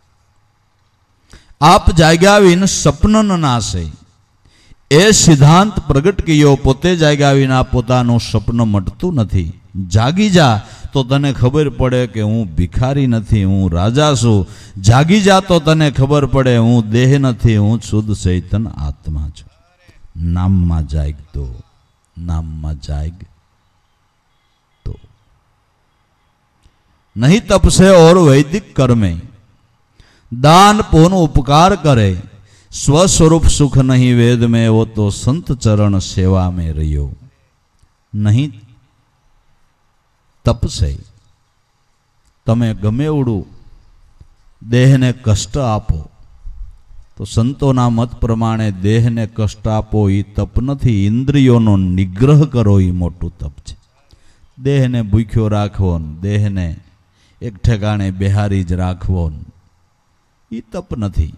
આપ જાગ્યા વિન સ્વપ્ન નાશે એ સિદ્ધાંત પ્રગટ કર્યો પોતે જાગ્યા વિના પોતાનું સ્વપ્ન મટતું નથી જાગી જા તો તને ખબર પડે કે હું ભિખારી નથી હું રાજા છું જાગી જા તો તને ખબર પડે હું દેહ નથી હું શુદ્ધ ચૈતન આત્મા છું નામમાં જાગ તો નામમાં જાગ તો નહીં તપશે ઓર વૈદિક કર્મે દાન પૂન ઉપકાર કરે સ્વસ્વરૂપ સુખ નહીં વેદ મેં એવો તો સંત ચરણ સેવા મેં રહ્યો નહીં તપશે તમે ગમે એવડું દેહને કષ્ટ આપો તો સંતોના મત પ્રમાણે દેહને કષ્ટ આપો એ તપ નથી ઇન્દ્રિયોનો નિગ્રહ કરો એ મોટું તપ છે દેહને ભૂખ્યો રાખવો દેહને એક ઠેકાણે બિહારી જ રાખવો એ તપ નથી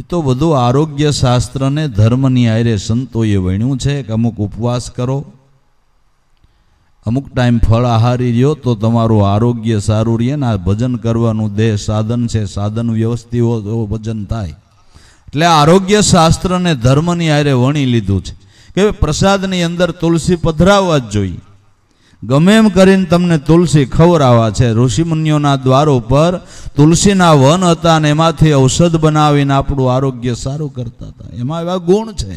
એ તો બધું આરોગ્ય શાસ્ત્રને ધર્મની આયરે સંતોએ વણ્યું છે કે અમુક ઉપવાસ કરો અમુક ટાઈમ ફળ આહારી રહ્યો તો તમારું આરોગ્ય સારું રહે ને આ ભજન કરવાનું દેહ સાધન છે સાધન વ્યવસ્થિત ભજન થાય એટલે આરોગ્ય શાસ્ત્રને ધર્મની આરે વણી લીધું છે કે પ્રસાદની અંદર તુલસી પધરાવવા જ જોઈએ ગમે એમ કરીને તમને તુલસી ખવડાવવા છે ઋષિમુનિઓના દ્વાર ઉપર તુલસીના વન હતા અને એમાંથી ઔષધ બનાવીને આપણું આરોગ્ય સારું કરતા હતા એમાં એવા ગુણ છે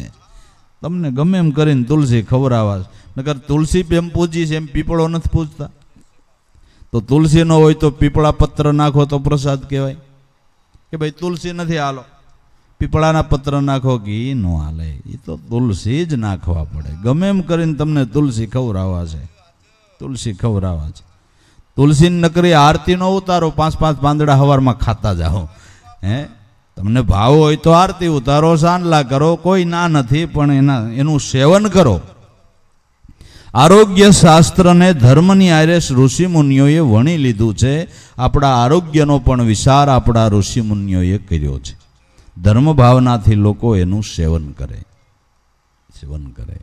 તમને ગમે એમ કરીને તુલસી ખવડાવવા નકર તુલસી એમ પૂજી છે એમ પીપળો નથી પૂજતા તો તુલસી ન હોય તો પીપળા પત્ર નાખો તો પ્રસાદ કહેવાય કે ભાઈ તુલસી નથી હાલો પીપળાના પત્ર નાખો ઘી ન હાલે એ તો તુલસી જ નાખવા પડે ગમે એમ કરીને તમને તુલસી ખવડાવવા છે તુલસી ખવરાવા છે તુલસીની નકરી આરતીનો ઉતારો પાંચ પાંચ પાંદડા હવારમાં ખાતા જાઓ હે તમને ભાવ હોય તો આરતી ઉતારો સાંડલા કરો કોઈ ના નથી પણ એના એનું સેવન કરો આરોગ્ય શાસ્ત્રને ધર્મની આઈરેસ ઋષિમુનિઓએ વણી લીધું છે આપણા આરોગ્યનો પણ વિચાર આપણા ઋષિમુનિઓએ કર્યો છે ધર્મ ભાવનાથી લોકો એનું સેવન કરે સેવન કરે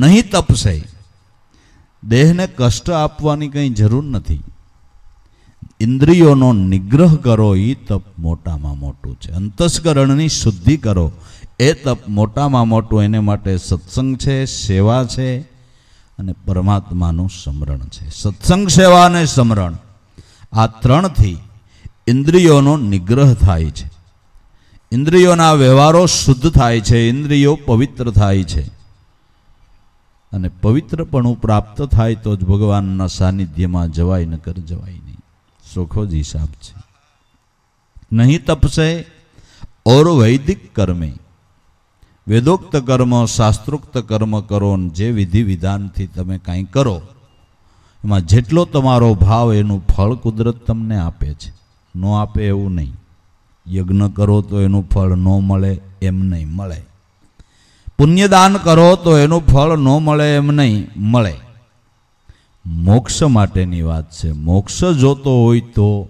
નહીં તપશે દેહને કષ્ટ આપવાની કંઈ જરૂર નથી ઇન્દ્રિયોનો નિગ્રહ કરો એ તપ મોટામાં મોટું છે અંતસ્કરણની શુદ્ધિ કરો એ તપ મોટામાં મોટું એને માટે સત્સંગ છે સેવા છે અને પરમાત્માનું સમરણ છે સત્સંગ સેવા અને સમરણ આ ત્રણથી ઇન્દ્રિયોનો નિગ્રહ થાય છે ઇન્દ્રિયોના વ્યવહારો શુદ્ધ થાય છે ઇન્દ્રિયો પવિત્ર થાય છે અને પવિત્રપણું પ્રાપ્ત થાય તો જ ભગવાનના સાનિધ્યમાં જવાય નકર જવાય ચોખ્ખો જ હિસાબ છે નહીં તપશે ઓર વૈદિક કર્મે વેદોક્ત કર્મ શાસ્ત્રોક્ત કર્મ કરો જે વિધિ વિધાનથી તમે કાંઈ કરો એમાં જેટલો તમારો ભાવ એનું ફળ કુદરત તમને આપે છે ન આપે એવું નહીં યજ્ઞ કરો તો એનું ફળ ન મળે એમ નહીં મળે પુણ્યદાન કરો તો એનું ફળ ન મળે એમ નહીં મળે મોક્ષ માટેની વાત છે મોક્ષ જોતો હોય તો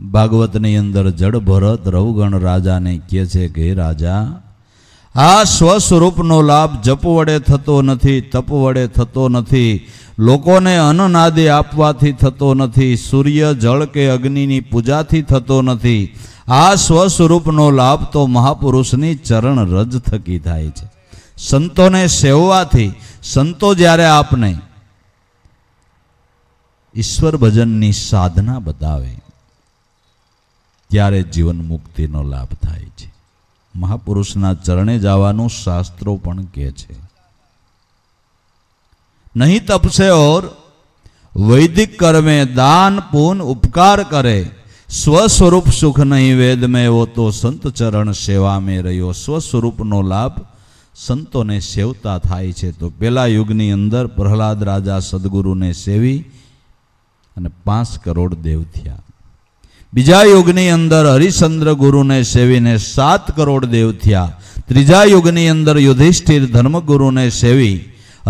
ભાગવતની અંદર જડ ભરત રવગણ રાજાને કહે છે કે રાજા આ સ્વસ્વરૂપનો લાભ જપ વડે થતો નથી તપ વડે થતો નથી લોકોને અન્નનાદે આપવાથી થતો નથી સૂર્ય જળ કે અગ્નિની પૂજાથી થતો નથી આ સ્વસ્વરૂપનો લાભ તો મહાપુરુષની ચરણ રજ થકી થાય છે સંતોને સેવવાથી સંતો જ્યારે આપને ઈશ્વર ભજનની સાધના બતાવે ત્યારે જીવન મુક્તિનો લાભ થાય છે મહાપુરુષના ચરણે જવાનું શાસ્ત્રો પણ કહે છે નહીં તપસે ઓર વૈદિક કર્મે દાન પૂન ઉપકાર કરે સ્વસ્વરૂપ સુખ નહીં વેદ મેં એવો તો સંત ચરણ સેવામે રહ્યો સ્વસ્વરૂપનો લાભ સંતોને સેવતા થાય છે તો પેલા યુગની અંદર પ્રહલાદ રાજા સદગુરુને સેવી અને પાંચ કરોડ દેવ થયા બીજા યુગની અંદર હરિશ્ચંદ્ર ગુરુને સેવીને સાત કરોડ દેવ થયા ત્રીજા યુગની અંદર યુધિષ્ઠિર ધર્મગુરુને સેવી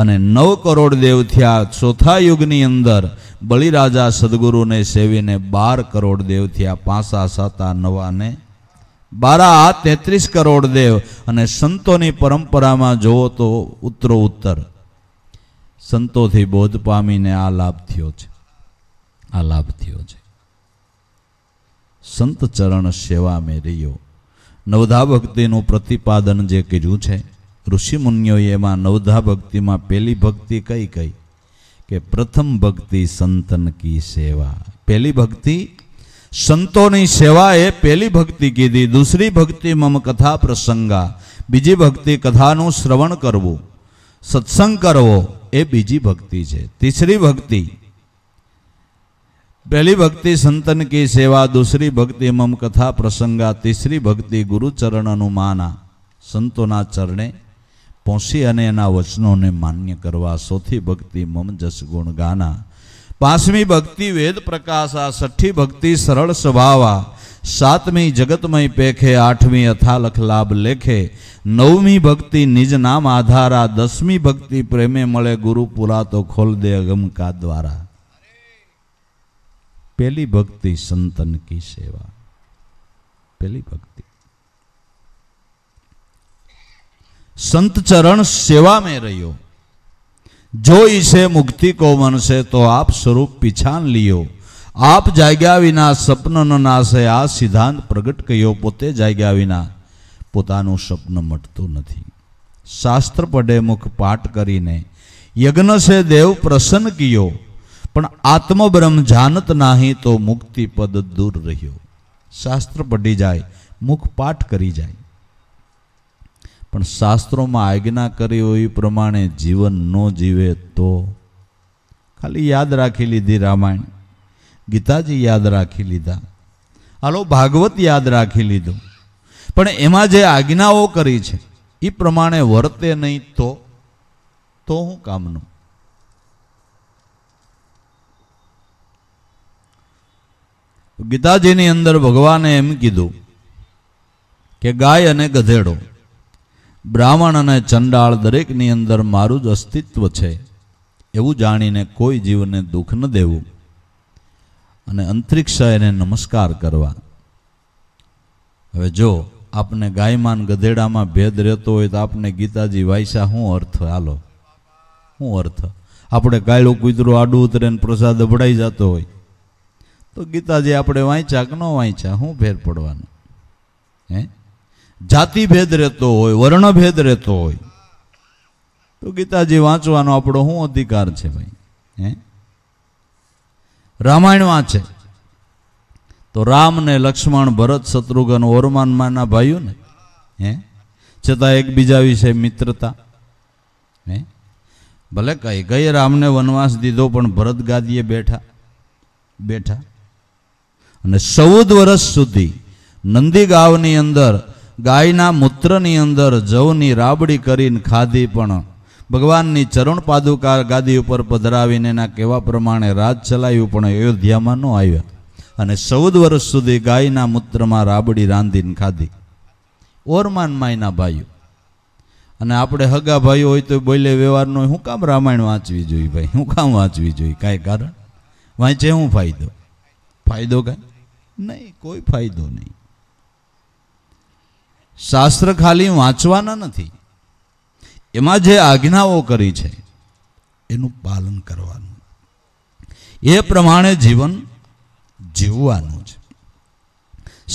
અને નવ કરોડ દેવ થયા ચોથા યુગની અંદર બલિરાજા સદગુરુને સેવીને બાર કરોડ દેવ થયા પાસા સાતા નવાને બારા આ તેત્રીસ કરોડ દેવ અને સંતોની પરંપરામાં જોવો તો ઉત્તરો ઉત્તર સંતોથી બોધ પામીને આ લાભ થયો છે આ લાભ થયો છે સંત ચરણ સેવા મેં રહ્યો નવધા ભક્તિનું પ્રતિપાદન જે કર્યું છે ઋષિમુનિઓએ એમાં નવધા ભક્તિમાં પહેલી ભક્તિ કઈ કઈ કે પ્રથમ ભક્તિ સંતન કી સેવા પહેલી ભક્તિ સંતોની સેવા એ પહેલી ભક્તિ કીધી દૂસરી ભક્તિ મમ કથા પ્રસંગા બીજી ભક્તિ કથાનું શ્રવણ કરવું સત્સંગ કરવો એ બીજી ભક્તિ છે તીસરી ભક્તિ पहली भक्ति संतन की सेवा दूसरी भक्ति मम कथा प्रसंगा तीसरी भक्ति गुरु चरण अनुमाना संतों चरणे पोषी एना वचनों ने मान्य करने चौथी भक्ति मम जस गुण गाना पांचमी भक्ति वेद प्रकाश आ छठी भक्ति सरल स्वभाव सातमी जगतमय पेखे आठमी अथा लख लाभ लेखे नवमी भक्ति निज नाम आधारा दसमी भक्ति प्रेमे मले गुरु पुरा तो खोल दे अगम का द्वारा પહેલી ભક્તિ સંતન કી સેવા પહેલી ભક્તિ સંત ચરણ સેવા મેં રહ્યો જો ઈસે મુક્તિ કો મનસે તો આપ સ્વરૂપ પીછાન લિયો આપ જાગ્યા વિના સપનનો નાશે આ સિદ્ધાંત પ્રગટ કર્યો પોતે જાગ્યા વિના પોતાનું સ્વપ્ન મટતું નથી શાસ્ત્ર પડે મુખ પાઠ કરીને યજ્ઞ છે દેવ પ્રસન્ન કયો પણ આત્મબ્રહ્મ જાનત નાહી તો મુક્તિ પદ દૂર રહ્યો શાસ્ત્ર પઢી જાય મુખ પાઠ કરી જાય પણ શાસ્ત્રોમાં આજ્ઞા કરી હોય એ પ્રમાણે જીવન ન જીવે તો ખાલી યાદ રાખી લીધી રામાયણ ગીતાજી યાદ રાખી લીધા હાલો ભાગવત યાદ રાખી લીધું પણ એમાં જે આજ્ઞાઓ કરી છે એ પ્રમાણે વર્તે નહીં તો તો હું કામનું ગીતાજીની અંદર ભગવાને એમ કીધું કે ગાય અને ગધેડો બ્રાહ્મણ અને ચંડાળ દરેકની અંદર મારું જ અસ્તિત્વ છે એવું જાણીને કોઈ જીવને દુઃખ ન દેવું અને અંતરિક્ષ એને નમસ્કાર કરવા હવે જો આપને ગાયમાન ગધેડામાં ભેદ રહેતો હોય તો આપને ગીતાજી વાયસા શું અર્થ હાલો શું અર્થ આપણે ગાયડું કૂતરું આડું ઉતરે પ્રસાદ અભડાઈ જતો હોય તો ગીતાજી આપણે વાંચ્યા કે ન વાંચ્યા શું ફેર પડવાનો હે જાતિ ભેદ રહેતો હોય વર્ણ ભેદ રહેતો હોય તો ગીતાજી વાંચવાનો આપણો શું અધિકાર છે ભાઈ હે રામાયણ વાંચે તો રામ ને લક્ષ્મણ ભરત શત્રુઘ્ન ઓરમાનમાંના ભાઈઓ ને હે છતાં એકબીજા વિશે મિત્રતા હે ભલે કઈ ગઈ રામને વનવાસ દીધો પણ ભરત ગાદીએ બેઠા બેઠા અને ચૌદ વર્ષ સુધી નંદી ગાવની અંદર ગાયના મૂત્રની અંદર જવની રાબડી કરીને ખાધી પણ ભગવાનની ચરણ પાદુકા ગાદી ઉપર પધરાવીને એના કહેવા પ્રમાણે રાજ ચલાવ્યું પણ અયોધ્યામાં ન આવ્યા અને ચૌદ વર્ષ સુધી ગાયના મૂત્રમાં રાબડી રાંધીને ખાધી ઓરમાન માયના ભાઈઓ અને આપણે હગા ભાઈઓ હોય તો બોલે વ્યવહારનો હું કામ રામાયણ વાંચવી જોઈએ ભાઈ હું કામ વાંચવી જોઈએ કાંઈ કારણ વાંચે હું ફાયદો ફાયદો કાંઈ નહીં કોઈ ફાયદો નહીં શાસ્ત્ર ખાલી વાંચવાના નથી એમાં જે આજ્ઞાઓ કરી છે એનું પાલન કરવાનું એ પ્રમાણે જીવન જીવવાનું છે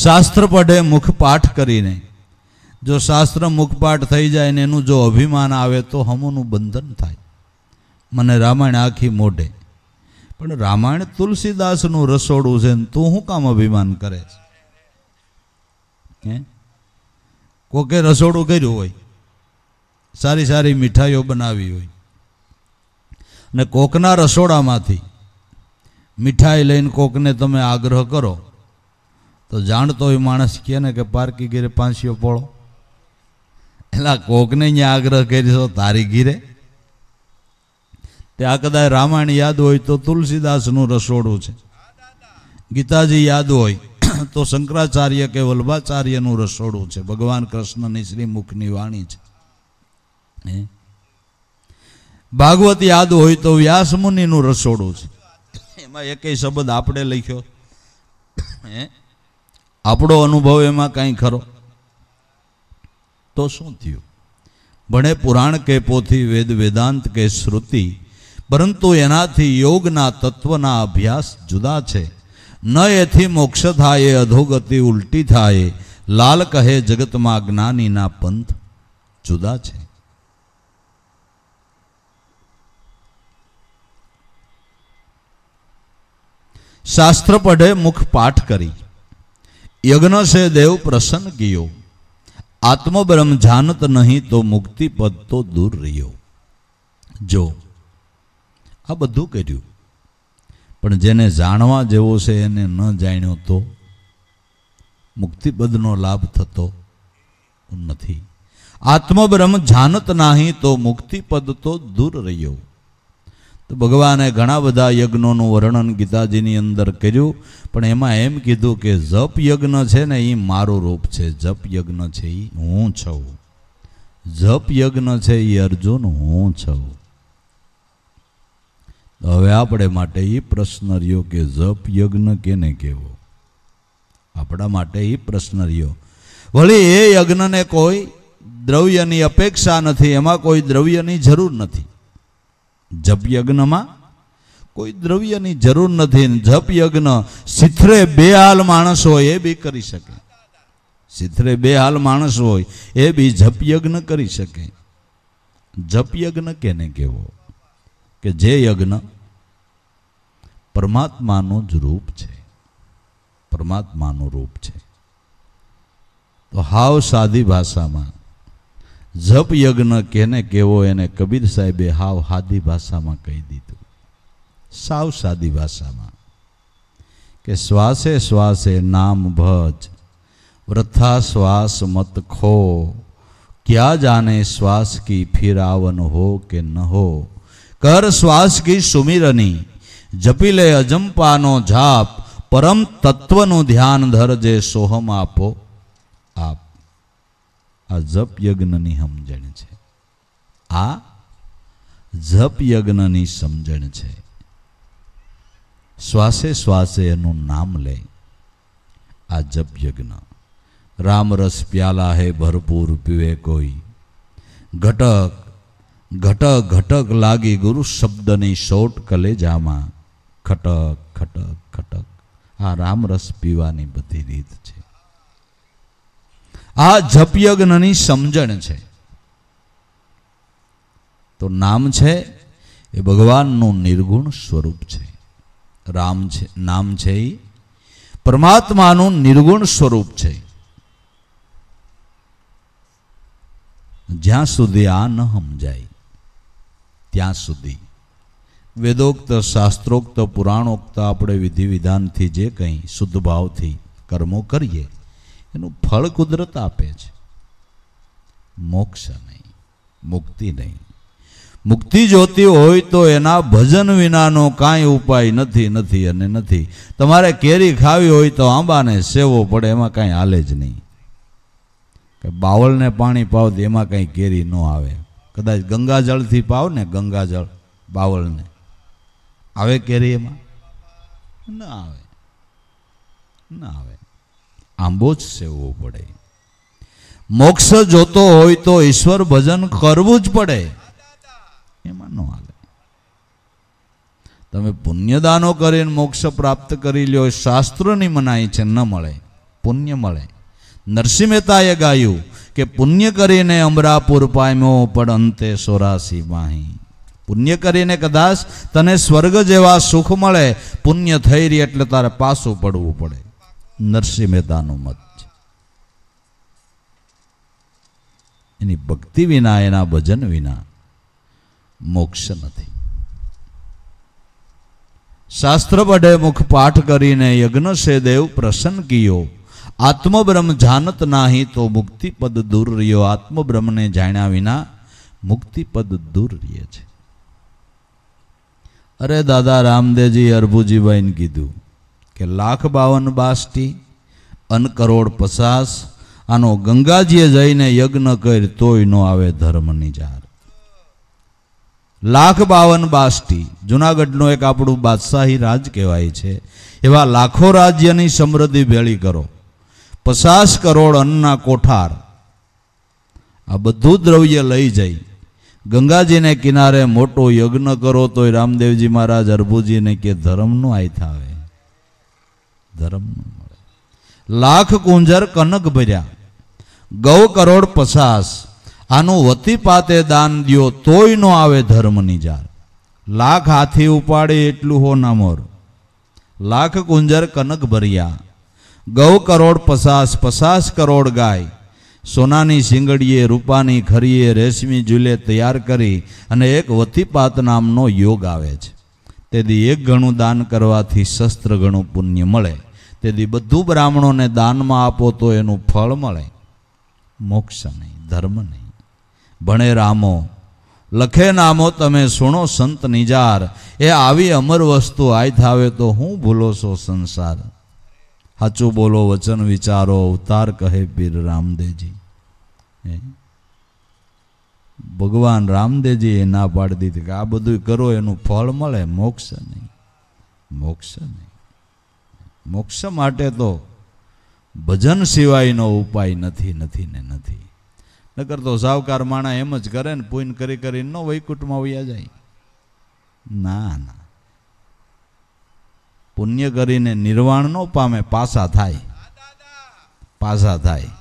શાસ્ત્ર પઢે મુખપાઠ કરીને જો શાસ્ત્ર મુખપાઠ થઈ જાય ને એનું જો અભિમાન આવે તો હમોનું બંધન થાય મને રામાયણ આખી મોઢે પણ રામાયણ તુલસીદાસનું રસોડું છે ને તું શું કામ અભિમાન કરે છે હે કોકે રસોડું કર્યું હોય સારી સારી મીઠાઈઓ બનાવી હોય ને કોકના રસોડામાંથી મીઠાઈ લઈને કોકને તમે આગ્રહ કરો તો જાણતો હોય માણસ કહે ને કે પારકી ઘીરે પાંચીઓ પોળો એટલે કોકને અહીંયા આગ્રહ કરી તારી ઘીરે તે આ કદાચ રામાયણ યાદ હોય તો તુલસીદાસનું રસોડું છે ગીતાજી યાદ હોય તો શંકરાચાર્ય કે વલ્ભાચાર્યનું રસોડું છે ભગવાન કૃષ્ણની શ્રીમુખની વાણી છે ભાગવત યાદ હોય તો વ્યાસમુનિનું રસોડું છે એમાં એકેય શબ્દ આપણે લખ્યો હે આપણો અનુભવ એમાં કાંઈ ખરો તો શું થયું ભણે પુરાણ કે પોથી વેદ વેદાંત કે શ્રુતિ પરંતુ એનાથી યોગના તત્વના અભ્યાસ જુદા છે ન એથી મોક્ષ થાય અધોગતિ ઉલટી થાય લાલ કહે જગતમાં જ્ઞાનીના પંથ જુદા છે શાસ્ત્ર પઢે મુખ પાઠ કરી યજ્ઞ છે દેવ પ્રસન્ન ગયો આત્મબ્રહ્મ જાનત નહીં તો મુક્તિ પદ તો દૂર રહ્યો જો આ બધું કર્યું પણ જેને જાણવા જેવો છે એને ન જાણ્યો તો મુક્તિપદનો લાભ થતો નથી આત્મબ્રહ્મ જાનત નાહી તો મુક્તિપદ તો દૂર રહ્યો તો ભગવાને ઘણા બધા યજ્ઞોનું વર્ણન ગીતાજીની અંદર કર્યું પણ એમાં એમ કીધું કે જપ યજ્ઞ છે ને એ મારું રૂપ છે જપ યજ્ઞ છે એ હું છું જપ યજ્ઞ છે એ અર્જુન હું છું હવે આપણે માટે એ પ્રશ્ન રહ્યો કે જપ યજ્ઞ કેને કહેવો આપણા માટે એ પ્રશ્ન રહ્યો વળી એ યજ્ઞને કોઈ દ્રવ્યની અપેક્ષા નથી એમાં કોઈ દ્રવ્યની જરૂર નથી જપ યજ્ઞમાં કોઈ દ્રવ્યની જરૂર નથી જપ યજ્ઞ સિથરે બે હાલ માણસ હોય એ બી કરી શકે સિથરે બે હાલ માણસ હોય એ બી જપ યજ્ઞ કરી શકે જપ યજ્ઞ કેને કહેવો કે જે યજ્ઞ પરમાત્માનું જ રૂપ છે પરમાત્માનું રૂપ છે તો હાવ સાદી ભાષામાં જપ યજ્ઞ કેને કેવો એને કબીર સાહેબે હાવ સાદી ભાષામાં કહી દીધું સાવ સાદી ભાષામાં કે શ્વાસે શ્વાસે નામ ભજ વૃથા શ્વાસ મત ખો ક્યાં જાને શ્વાસ કી ફિર આવન હો કે ન હો કર શ્વાસ કી સુમિરની જપી લે અજંપાનો જાપ પરમ તત્વનું ધ્યાન ધર જે સોહમ આપો આપ આ જપ યજ્ઞની સમજણ છે આ જપ યજ્ઞની સમજણ છે શ્વાસે શ્વાસે એનું નામ લે આ જપ યજ્ઞ રામ રસ પ્યાલા હે ભરપૂર પીવે કોઈ ઘટક ઘટક ઘટક લાગી ગુરુ શબ્દની શોટ કલેજામાં ખટક ખટક ખટક આ રામરસ પીવાની બધી રીત છે આ જપયજ્ઞની સમજણ છે તો નામ છે એ ભગવાનનું નિર્ગુણ સ્વરૂપ છે રામ છે નામ છે એ પરમાત્માનું નિર્ગુણ સ્વરૂપ છે જ્યાં સુધી આ ન સમજાય ત્યાં સુધી વેદોક્ત શાસ્ત્રોક્ત પુરાણોક્ત આપણે વિધિ વિધાનથી જે કંઈ શુદ્ધ ભાવથી કર્મો કરીએ એનું ફળ કુદરત આપે છે મોક્ષ નહીં મુક્તિ નહીં મુક્તિ જોતી હોય તો એના ભજન વિનાનો કાંઈ ઉપાય નથી નથી અને નથી તમારે કેરી ખાવી હોય તો આંબાને સેવો પડે એમાં કાંઈ હાલે જ નહીં કે બાવળને પાણી પાવ એમાં કંઈ કેરી ન આવે કદાચ ગંગાજળથી પાવ ને ગંગાજળ બાવળને આવે કેરી એમાં ના આવે ના આવે આંબો જ સેવવો પડે મોક્ષ જોતો હોય તો ઈશ્વર ભજન કરવું જ પડે એમાં ન હાલે તમે પુણ્યદાનો કરીને મોક્ષ પ્રાપ્ત કરી લ્યો શાસ્ત્રોની મનાય છે ન મળે પુણ્ય મળે નરસિંહ મહેતાએ ગાયું કે પુણ્ય કરીને અમરાપુર પામ્યો પણ અંતે સોરાસી માહી પુણ્ય કરીને કદાચ તને સ્વર્ગ જેવા સુખ મળે પુણ્ય થઈ રહી એટલે તારે પાછું પડવું પડે નરસિંહ મહેતાનું મત છે એની ભક્તિ વિના એના ભજન વિના મોક્ષ નથી શાસ્ત્ર પઢે મુખ પાઠ કરીને યજ્ઞ સે દેવ પ્રસન્ન કિયો આત્મબ્રહ્મ જાનત નાહી તો મુક્તિ પદ દૂર રહ્યો આત્મબ્રહ્મને જાણ્યા વિના મુક્તિ પદ દૂર રહે છે અરે દાદા રામદેવજી અરભુજીભાઈને કીધું કે લાખ બાવન બાસ્ટી અન કરોડ પચાસ આનો ગંગાજીએ જઈને યજ્ઞ કર તોય નો આવે ધર્મની જાર લાખ બાવન બાસટી જુનાગઢનો એક આપણું બાદશાહી રાજ કહેવાય છે એવા લાખો રાજ્યની સમૃદ્ધિ ભેળી કરો પચાસ કરોડ અન્નના કોઠાર આ બધું દ્રવ્ય લઈ જઈ ગંગાજીને કિનારે મોટો યજ્ઞ કરો તોય રામદેવજી મહારાજ અર્ભુજીને કે ધર્મનું આય થાવે ધર્મનું લાખ કુંજર કનક ભર્યા ગૌ કરોડ પસાસ આનું વતી પાતે દાન દો તોય નો આવે ધર્મની જાર લાખ હાથી ઉપાડે એટલું હો નામોર લાખ કુંજર કનક ભર્યા ગૌ કરોડ પસાસ પચાસ કરોડ ગાય સોનાની શિંગડીએ રૂપાની ખરીએ રેશમી ઝૂલે તૈયાર કરી અને એક વતીપાત નામનો યોગ આવે છે તેથી એક ઘણું દાન કરવાથી શસ્ત્ર ઘણું પુણ્ય મળે તેથી બધું બ્રાહ્મણોને દાનમાં આપો તો એનું ફળ મળે મોક્ષ નહીં ધર્મ નહીં ભણે રામો લખે નામો તમે સુણો સંત નિજાર એ આવી અમર વસ્તુ આય થાવે તો હું ભૂલો છો સંસાર સાચું બોલો વચન વિચારો અવતાર કહે પીર રામદેવજી ભગવાન રામદેવજી એ ના પાડી દીધી કે આ બધું કરો એનું ફળ મળે મોક્ષ નહીં મોક્ષ નહીં મોક્ષ માટે તો ભજન સિવાયનો ઉપાય નથી નથી ને નથી નકર તો સાવકાર માણા એમ જ કરે ને પૂન કરી કરીને નો વૈકુંઠમાં વયા જાય ના ના પુણ્ય કરીને નિર્વાણ નો પામે પાસા થાય પાસા થાય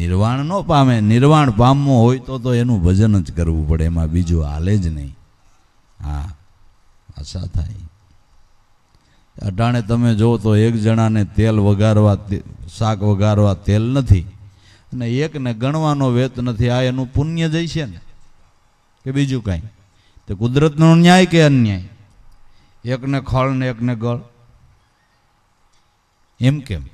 નિર્વાણ ન પામે નિર્વાણ પામવું હોય તો તો એનું ભજન જ કરવું પડે એમાં બીજું હાલે જ નહીં હા પાસા થાય અટાણે તમે જો તો એક જણાને તેલ વગારવા શાક વગારવા તેલ નથી અને એકને ગણવાનો વેત નથી આ એનું પુણ્ય જઈ છે ને કે બીજું કાંઈ તે કુદરતનો ન્યાય કે અન્યાય એકને ખળ ને એકને ગળ એમ કેમ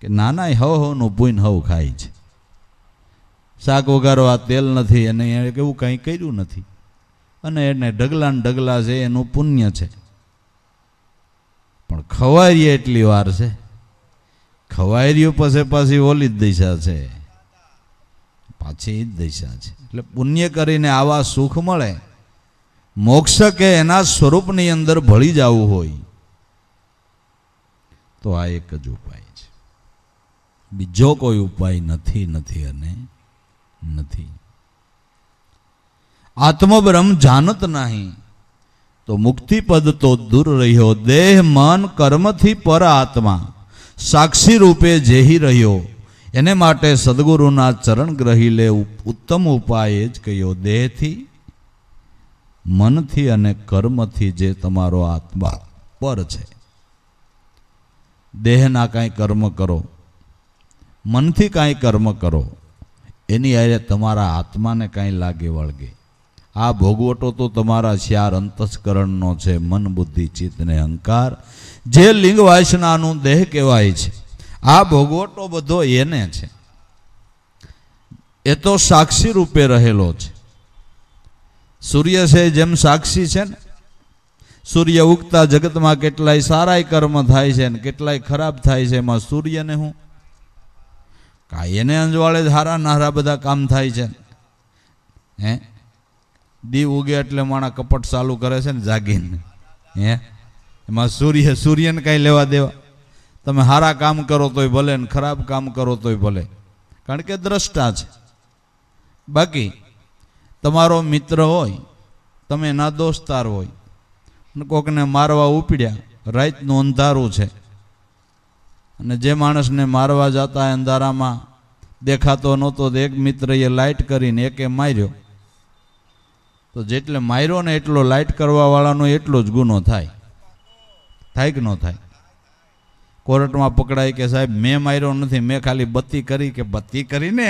કે નાના હવ હવનું પૂન હવ ખાય છે શાક વઘારો આ તેલ નથી અને એણે એવું કંઈ કર્યું નથી અને એને ઢગલા ને ઢગલા છે એનું પુણ્ય છે પણ ખવારીએ એટલી વાર છે ખવારીઓ પાસે પાછી ઓલી જ દિશા છે પાછી જ દિશા છે એટલે પુણ્ય કરીને આવા સુખ મળે મોક્ષ કે એના સ્વરૂપની અંદર ભળી જવું હોય તો આ એક જ ઉપાય છે બીજો કોઈ ઉપાય નથી નથી અને નથી આત્મબ્રહ્મ જાનત નહીં તો મુક્તિપદ તો દૂર રહ્યો દેહ મન કર્મથી પર આત્મા સાક્ષી રૂપે જેહી રહ્યો એને માટે સદગુરુના ચરણ ગ્રહી લે ઉત્તમ ઉપાય જ કહ્યો દેહથી મનથી અને કર્મથી જે તમારો આત્મા પર છે દેહના કાંઈ કર્મ કરો મનથી કાંઈ કર્મ કરો એની આરે તમારા આત્માને કાંઈ લાગે વળગે આ ભોગવટો તો તમારા શ્યાર અંતસ્કરણનો છે મન બુદ્ધિ ચિત્તને અહંકાર જે લિંગ વાસનાનું દેહ કહેવાય છે આ ભોગવટો બધો એને છે એ તો સાક્ષી રૂપે રહેલો છે સૂર્ય છે જેમ સાક્ષી છે ને સૂર્ય ઉગતા જગતમાં કેટલાય સારાય કર્મ થાય છે ને કેટલાય ખરાબ થાય છે એમાં સૂર્યને હું કાંઈ એને અંજવાળે હારા નારા બધા કામ થાય છે હે દીવ ઉગે એટલે માણા કપટ ચાલુ કરે છે ને જાગીને હે એમાં સૂર્ય સૂર્યને કાંઈ લેવા દેવા તમે સારા કામ કરો તોય ભલે ને ખરાબ કામ કરો તોય ભલે કારણ કે દ્રષ્ટા છે બાકી તમારો મિત્ર હોય તમે ના દોસ્તાર હોય કોકને મારવા ઉપડ્યા રાતનું અંધારું છે અને જે માણસને મારવા જતા અંધારામાં દેખાતો નહોતો તો એક મિત્રએ લાઇટ કરીને એકે માર્યો તો જેટલે માર્યો ને એટલો લાઇટ કરવાવાળાનો એટલો જ ગુનો થાય થાય કે ન થાય કોર્ટમાં પકડાય કે સાહેબ મેં માર્યો નથી મેં ખાલી બત્તી કરી કે બત્તી કરીને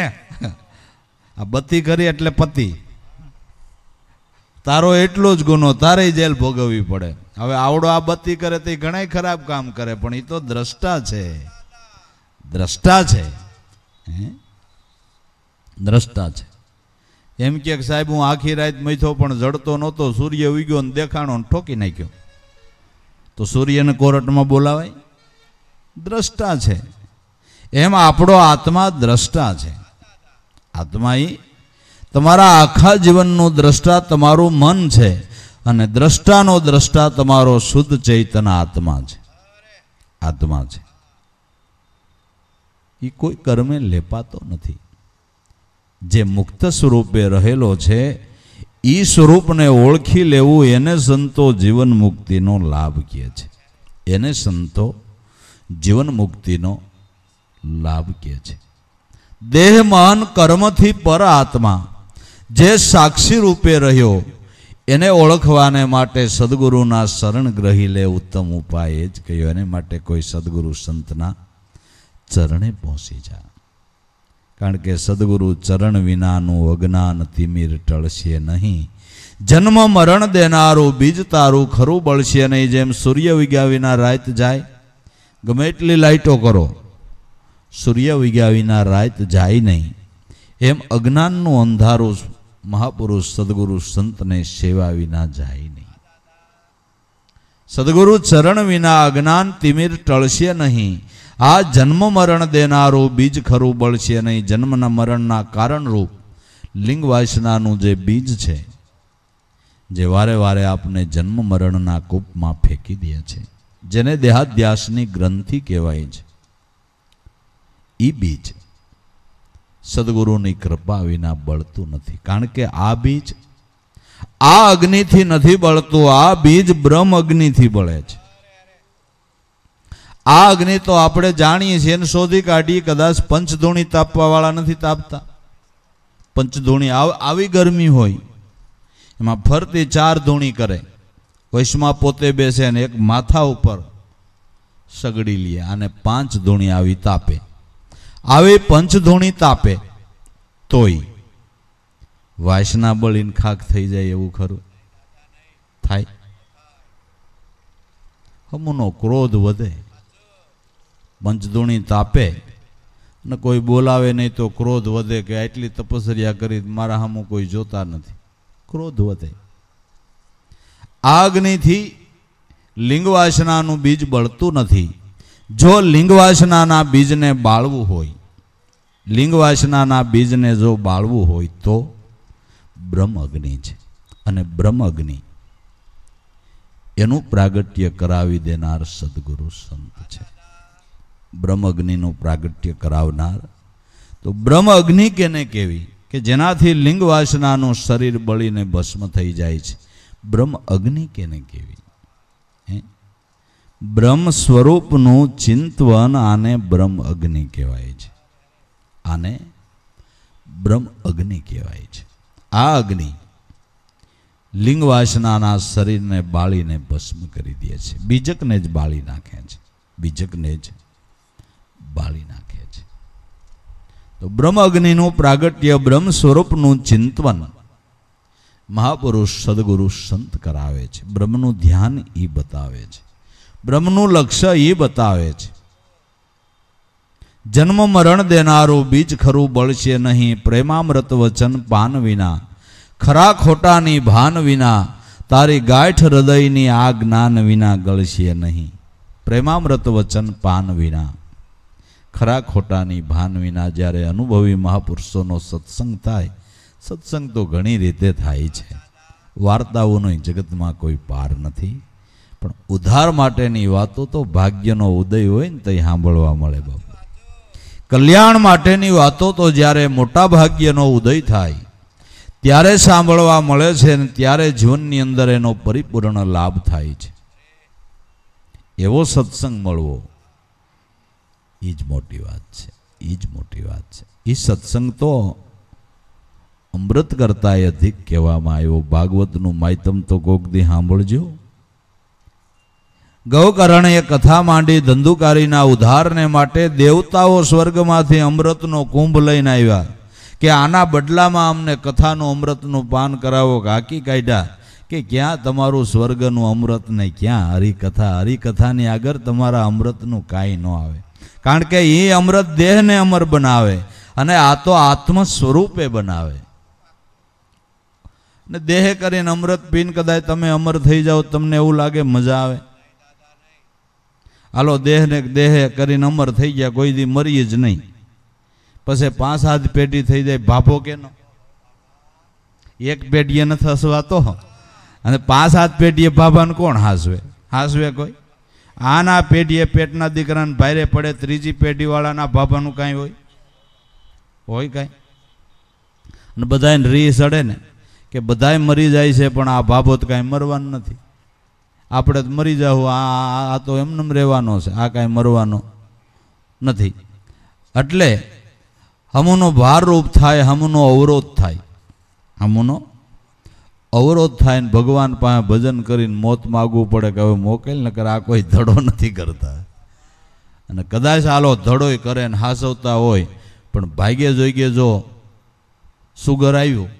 [LAUGHS] આ બત્તી કરી એટલે પતિ તારો એટલો જ ગુનો તારે જેલ ભોગવવી પડે હવે આવડો આ બત્તી કરે તે ઘણા ખરાબ કામ કરે પણ એ તો દ્રષ્ટા છે દ્રષ્ટા છે દ્રષ્ટા છે એમ કે સાહેબ હું આખી રાત મૈથો પણ જડતો નહોતો સૂર્ય ઉગ્યો ને દેખાણો ઠોકી નાખ્યો તો સૂર્યને કોર્ટમાં બોલાવાય દ્રષ્ટા છે એમ આપણો આત્મા દ્રષ્ટા છે આત્મા એ તમારા આખા જીવનનું દ્રષ્ટા તમારું મન છે અને દ્રષ્ટાનો દ્રષ્ટા તમારો શુદ્ધ ચૈતન આત્મા છે આત્મા છે એ કોઈ કર્મે લેપાતો નથી જે મુક્ત સ્વરૂપે રહેલો છે એ સ્વરૂપને ઓળખી લેવું એને સંતો જીવન મુક્તિનો લાભ કહે છે એને સંતો જીવન મુક્તિનો લાભ કહે છે દેહ મન કર્મથી પર આત્મા જે સાક્ષી રૂપે રહ્યો એને ઓળખવાને માટે સદગુરુના શરણ ગ્રહી લે ઉત્તમ ઉપાય એ જ કહ્યો એને માટે કોઈ સદગુરુ સંતના ચરણે પહોંચી જા કારણ કે સદગુરુ ચરણ વિનાનું અજ્ઞાન તિમિર ટળશે નહીં જન્મ મરણ દેનારું બીજ તારું ખરું બળશે નહીં જેમ સૂર્ય વિગ્યા વિના રાત જાય ગમે એટલી લાઇટો કરો સૂર્ય વિગ્યા વિના રાત જાય નહીં એમ અજ્ઞાનનું અંધારું મહાપુરુષ સદગુરુ સંતને સેવા વિના જાય નહીં સદગુરુ ચરણ વિના અજ્ઞાન તિમિર ટળશે નહીં આ જન્મ મરણ દેનારું બીજ ખરું બળશે નહીં જન્મના મરણના કારણરૂપ લિંગ વાસનાનું જે બીજ છે જે વારે વારે આપને જન્મ મરણના કૂપમાં ફેંકી દે છે જેને દેહાધ્યાસની ગ્રંથિ કહેવાય છે એ બીજ સદગુરુની કૃપા વિના બળતું નથી કારણ કે આ બીજ આ અગ્નિથી નથી બળતું આ બીજ બ્રહ્મ અગ્નિથી બળે છે આ અગ્નિ તો આપણે જાણીએ છીએ એને શોધી કાઢીએ કદાચ પંચધૂણી તાપવાવાળા નથી તાપતા પંચધૂણી આવી ગરમી હોય એમાં ફરતી ચાર ધૂણી કરે વૈશ્વમાં પોતે બેસે અને એક માથા ઉપર સગડી લે અને પાંચ ધૂણી આવી તાપે આવે પંચધોણી તાપે તોય વાસના બળ ઇનખાક થઈ જાય એવું ખરું થાય હમનો ક્રોધ વધે પંચધૂણી તાપે ને કોઈ બોલાવે નહીં તો ક્રોધ વધે કે આટલી તપસર્યા કરી મારા સામું કોઈ જોતા નથી ક્રોધ વધે આગનીથી લિંગવાસનાનું બીજ બળતું નથી જો લિંગવાસનાના બીજને બાળવું હોય લિંગવાસનાના બીજને જો બાળવું હોય તો બ્રહ્મ અગ્નિ છે અને બ્રહ્મ અગ્નિ એનું પ્રાગટ્ય કરાવી દેનાર સદગુરુ સંત છે બ્રહ્મ અગ્નિનું પ્રાગટ્ય કરાવનાર તો બ્રહ્મ અગ્નિ કેને કેવી કે જેનાથી લિંગવાસનાનું શરીર બળીને ભસ્મ થઈ જાય છે બ્રહ્મ અગ્નિ કેને કેવી બ્રહ્મ સ્વરૂપનું ચિંતવન આને બ્રહ્મ અગ્નિ કહેવાય છે આને બ્રહ્મ અગ્નિ કહેવાય છે આ અગ્નિ લિંગવાસનાના શરીરને બાળીને ભસ્મ કરી દે છે બીજકને જ બાળી નાખે છે બીજકને જ બાળી નાખે છે તો બ્રહ્મ અગ્નિનું પ્રાગટ્ય બ્રહ્મ સ્વરૂપનું ચિંતવન મહાપુરુષ સદગુરુ સંત કરાવે છે બ્રહ્મનું ધ્યાન એ બતાવે છે બ્રહ્મનું લક્ષ્ય એ બતાવે છે જન્મ મરણ દેનારું બીજ ખરું બળશે નહીં પ્રેમામૃત વચન પાન વિના ખરા ખોટાની ભાન વિના તારી ગાંઠ હૃદયની આ જ્ઞાન વિના ગળશે નહીં પ્રેમામૃત વચન પાન વિના ખરા ખોટાની ભાન વિના જ્યારે અનુભવી મહાપુરુષોનો સત્સંગ થાય સત્સંગ તો ઘણી રીતે થાય છે વાર્તાઓનો જગતમાં કોઈ પાર નથી પણ ઉધાર માટેની વાતો તો ભાગ્યનો ઉદય હોય ને તે સાંભળવા મળે બાપુ કલ્યાણ માટેની વાતો તો જ્યારે મોટા ભાગ્યનો ઉદય થાય ત્યારે સાંભળવા મળે છે ને ત્યારે જીવનની અંદર એનો પરિપૂર્ણ લાભ થાય છે એવો સત્સંગ મળવો એ જ મોટી વાત છે એ જ મોટી વાત છે એ સત્સંગ તો અમૃત કરતાં અધિક કહેવામાં આવ્યો ભાગવતનું માયતમ તો કોક દી સાંભળજો ગૌકરણે કથા માંડી ધંધુકારીના ઉદ્ધારને માટે દેવતાઓ સ્વર્ગમાંથી અમૃતનો કુંભ લઈને આવ્યા કે આના બદલામાં અમને કથાનું અમૃતનું પાન કરાવો કાકી કાઢ્યા કે ક્યાં તમારું સ્વર્ગનું અમૃત ને ક્યાં હરિકથા હરિકથાની આગળ તમારા અમૃતનું કાંઈ ન આવે કારણ કે એ અમૃત દેહને અમર બનાવે અને આ તો આત્મ સ્વરૂપે બનાવે ને દેહ કરીને અમૃત પીને કદાચ તમે અમર થઈ જાઓ તમને એવું લાગે મજા આવે હાલો દેહને દેહ કરીને અમર થઈ ગયા કોઈ દી મરી જ નહીં પછી પાંચ હાથ પેટી થઈ જાય ભાભો કેનો એક પેટીએ ન હસવાતો અને પાંચ હાથ પેટીએ ભાભાને કોણ હાસવે હાસવે કોઈ આના પેટીએ પેટના દીકરાને ભાઈરે પડે ત્રીજી પેઢીવાળાના ભાભાનું કાંઈ હોય હોય કાંઈ અને બધાને રી સડે ને કે બધાય મરી જાય છે પણ આ બાબત કાંઈ મરવાનું નથી આપણે તો મરી જાવ આ આ તો એમને રહેવાનો છે આ કાંઈ મરવાનો નથી એટલે હમુનો ભારરૂપ થાય હમુનો અવરોધ થાય હમુનો અવરોધ થાય ને ભગવાન પાસે ભજન કરીને મોત માગવું પડે કે હવે મોકલ ને કરે આ કોઈ ધડો નથી કરતા અને કદાચ આલો ધડોય કરે ને હાસવતા હોય પણ ભાગ્ય જોઈગે જો સુગર આવ્યું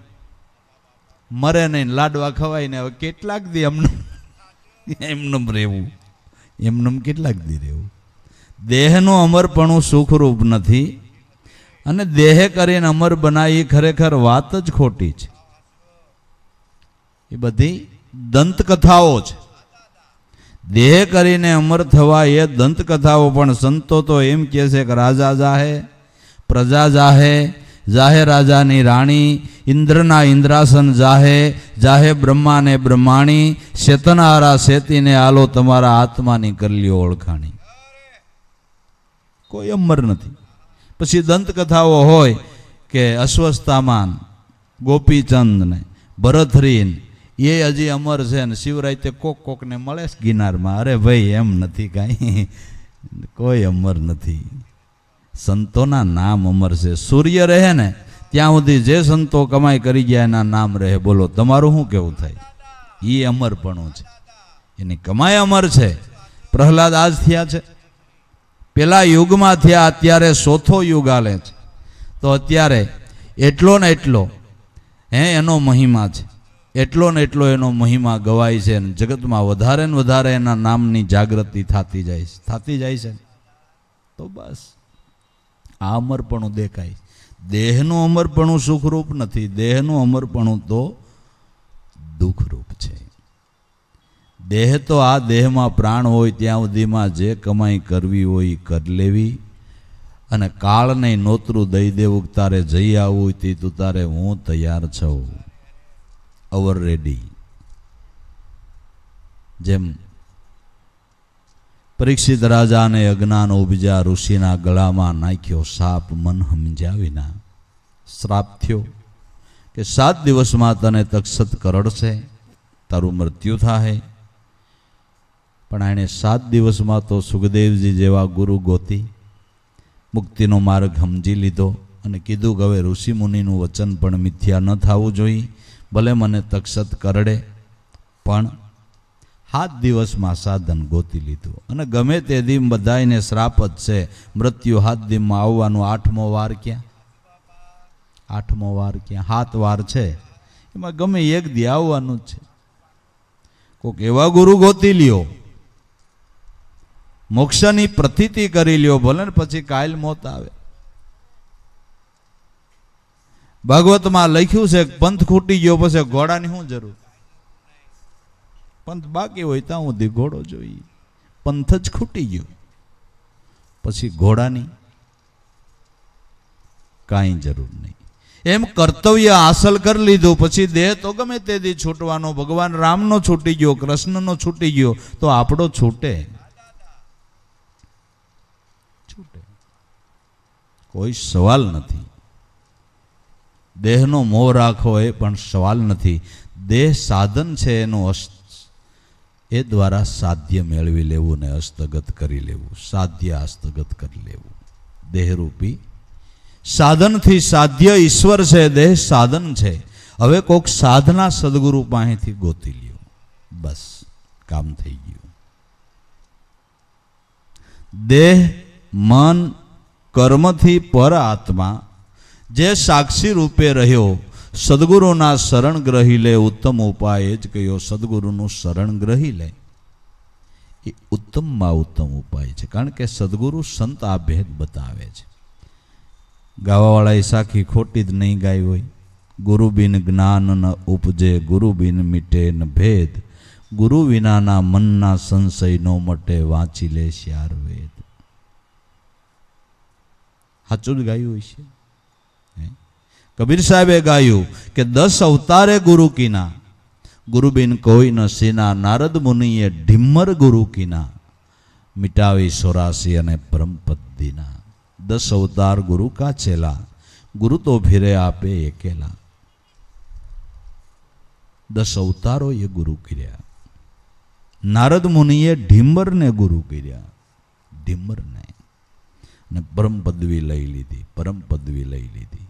મરે નહીં લાડવા ખવાય ને હવે કેટલાક દી અમને એમનેમ રહેવું એમનેમ કેટલાક દી રહેવું દેહનું અમરપણું સુખરૂપ નથી અને દેહ કરીને અમર બનાવી એ ખરેખર વાત જ ખોટી છે એ બધી દંતકથાઓ છે દેહ કરીને અમર થવા એ દંતકથાઓ પણ સંતો તો એમ કહે છે કે રાજા જાહે પ્રજા જાહે જાહે રાજાની રાણી ઇન્દ્રના ઇન્દ્રાસન જાહે જાહે બ્રહ્માને બ્રહ્માણી શેતનહારા શેતીને આલો તમારા આત્માની કરલીઓ ઓળખાણી કોઈ અમર નથી પછી દંતકથાઓ હોય કે અસ્વસ્થામાન ગોપીચંદને ભરથરીન એ હજી અમર છે ને શિવરાય તે કોક કોકને મળે ગિનારમાં અરે ભાઈ એમ નથી કાંઈ કોઈ અમર નથી સંતોના નામ અમર છે સૂર્ય રહે ને ત્યાં સુધી જે સંતો કમાઈ કરી ગયા એના નામ રહે બોલો તમારું શું કેવું થાય એ અમરપણું છે એની કમાઈ અમર છે પ્રહલાદ આજ થયા છે પેલા યુગમાં થયા અત્યારે ચોથો યુગ આલે છે તો અત્યારે એટલો ને એટલો હે એનો મહિમા છે એટલો ને એટલો એનો મહિમા ગવાય છે અને જગતમાં વધારે ને વધારે એના નામની જાગૃતિ થતી જાય છે થતી જાય છે તો બસ આ અમરપણું દેખાય દેહનું અમરપણું સુખરૂપ નથી દેહનું અમરપણું તો દુઃખરૂપ છે દેહ તો આ દેહમાં પ્રાણ હોય ત્યાં સુધીમાં જે કમાઈ કરવી હોય એ કરી લેવી અને કાળને નોતરું દઈ દેવું તારે જઈ આવવું તે તું તારે હું તૈયાર છું અવર રેડી જેમ પરીક્ષિત રાજાને અજ્ઞાન ઉપજા ઋષિના ગળામાં નાખ્યો સાપ મન સમજ્યા વિના શ્રાપ થયો કે સાત દિવસમાં તને તક્ષત કરડશે તારું મૃત્યુ થાય પણ એણે સાત દિવસમાં તો સુખદેવજી જેવા ગુરુ ગોતી મુક્તિનો માર્ગ સમજી લીધો અને કીધું કે હવે ઋષિમુનિનું વચન પણ મિથ્યા ન થવું જોઈએ ભલે મને તક્ષત કરડે પણ સાત દિવસમાં સાધન ગોતી લીધું અને ગમે તે દિન બધાને શ્રાપ જ છે મૃત્યુ હાથ દિનમાં આવવાનું આઠમો વાર ક્યાં આઠમો વાર ક્યાં હાથ વાર છે એમાં ગમે એક દી આવવાનું જ છે કોઈક એવા ગુરુ ગોતી લ્યો મોક્ષની પ્રતિતિ કરી લ્યો ભલે ને પછી કાયલ મોત આવે ભાગવતમાં લખ્યું છે પંથ ખૂટી ગયો પછી ઘોડાની શું જરૂર પંથ બાકી હોય ત્યાં સુધી ઘોડો જોઈએ પંથ જ ખૂટી ગયો પછી ઘોડાની કાંઈ જરૂર નહીં એમ કર્તવ્ય હાંસલ કરી લીધું પછી દેહ તો ગમે તે દી છૂટવાનો ભગવાન રામનો છૂટી ગયો કૃષ્ણનો છૂટી ગયો તો આપણો છૂટે છૂટે કોઈ સવાલ નથી દેહનો મોહ રાખવો એ પણ સવાલ નથી દેહ સાધન છે એનું અસ્ત એ દ્વારા સાધ્ય મેળવી લેવું ને હસ્તગત કરી લેવું સાધ્ય હસ્તગત કરી લેવું દેહરૂપી સાધનથી સાધ્ય ઈશ્વર છે દેહ સાધન છે હવે કોઈક સાધના સદગુરુ પાસેથી ગોતી લ્યો બસ કામ થઈ ગયું દેહ મન કર્મથી પર આત્મા જે સાક્ષી રૂપે રહ્યો સદગુરુના શરણ ગ્રહી લે ઉત્તમ ઉપાય એ જ કહ્યો સદગુરુનું શરણ ગ્રહી લે એ ઉત્તમમાં ઉત્તમ ઉપાય છે કારણ કે સદગુરુ સંત આ ભેદ બતાવે છે ગાવાવાળાએ સાખી ખોટી જ નહીં ગાઈ હોય ગુરુ બિન જ્ઞાન ન ઉપજે ગુરુ બિન મીટે ન ભેદ ગુરુ વિનાના મનના સંશય નો મટે વાંચી લે શ્યાર વેદ સાચું જ ગાયું હોય છે કબીર સાહેબે ગાયું કે દસ અવતારે ગુરુ કીના ગુરુબિન કોઈ નસીના નારદ મુનિએ ઢિમ્મર ગુરુ કીના મિટાવી સોરાસી અને પરમપદ્દીના દસ અવતાર ગુરુ કા કાચેલા ગુરુ તો ફિરે આપે એકેલા દસ અવતારો એ ગુરુ કર્યા નારદ મુનિએ ઢીમરને ગુરુ કર્યા ઢીમરને અને પરમ પદવી લઈ લીધી પરમ પદવી લઈ લીધી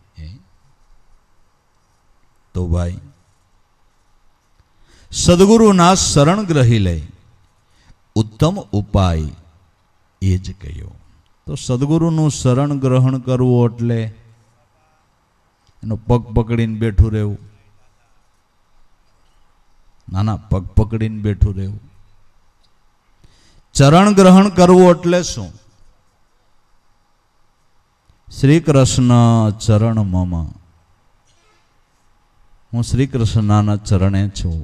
તો ભાઈ સદગુરુના શરણ ગ્રહી લે ઉત્તમ ઉપાય એ જ કહ્યો તો સદગુરુનું શરણ ગ્રહણ કરવું એટલે એનો પગ પકડીને બેઠું રહેવું નાના પગ પકડીને બેઠું રહેવું ચરણ ગ્રહણ કરવું એટલે શું શ્રી કૃષ્ણ ચરણ મમા હું શ્રી કૃષ્ણના ચરણે છું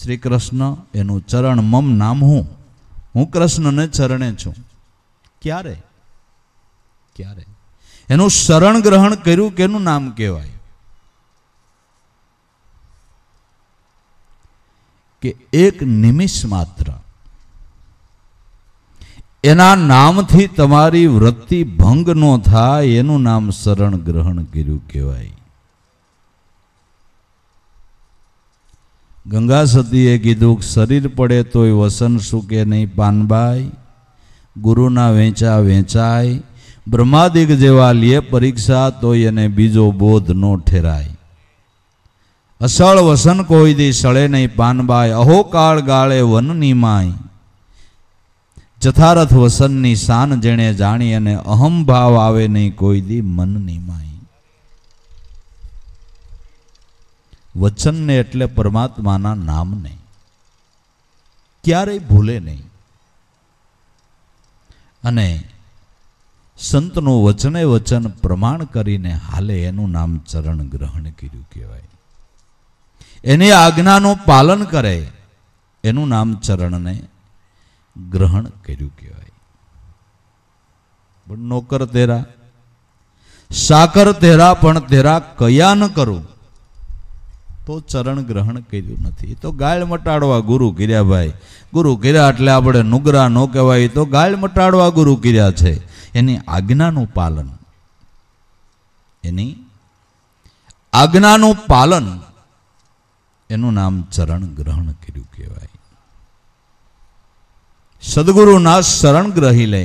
શ્રી કૃષ્ણ એનું ચરણ મમ નામ હું હું કૃષ્ણને ચરણે છું ક્યારે ક્યારે એનું શરણ ગ્રહણ કર્યું કે એનું નામ કહેવાય કે એક નિમિષ માત્ર એના નામથી તમારી વૃત્તિ ભંગ ન થાય એનું નામ શરણ ગ્રહણ કર્યું કહેવાય ગંગા સતીએ કીધું શરીર પડે તોય વસન સૂકે નહીં પાનબાઈ ગુરુના વેચા વેચાય બ્રહ્માદિક જેવા લે પરીક્ષા તોય એને બીજો બોધ નો ઠેરાય અસળ વસન કોઈ દી સળે નહીં પાનબાય અહોકાળ ગાળે વનની માય જથારથ વસનની શાન જેણે જાણી અને અહમ ભાવ આવે નહીં કોઈ દી મનની માય વચનને એટલે પરમાત્માના નામને ક્યારેય ભૂલે નહીં અને સંતનું વચને વચન પ્રમાણ કરીને હાલે એનું નામ ચરણ ગ્રહણ કર્યું કહેવાય એની આજ્ઞાનું પાલન કરે એનું નામ ચરણને ગ્રહણ કર્યું કહેવાય પણ નોકર તેરા સાકર તેરા પણ તેરા કયા ન કરું તો ચરણ ગ્રહણ કર્યું નથી તો ગાળ મટાડવા ગુરુ કર્યા ભાઈ ગુરુ કર્યા એટલે આપણે નુગરા ન કહેવાય તો ગાળ મટાડવા ગુરુ કર્યા છે એની આજ્ઞાનું પાલન એની આજ્ઞાનું પાલન એનું નામ ચરણ ગ્રહણ કર્યું કહેવાય સદગુરુના શરણ ગ્રહી લે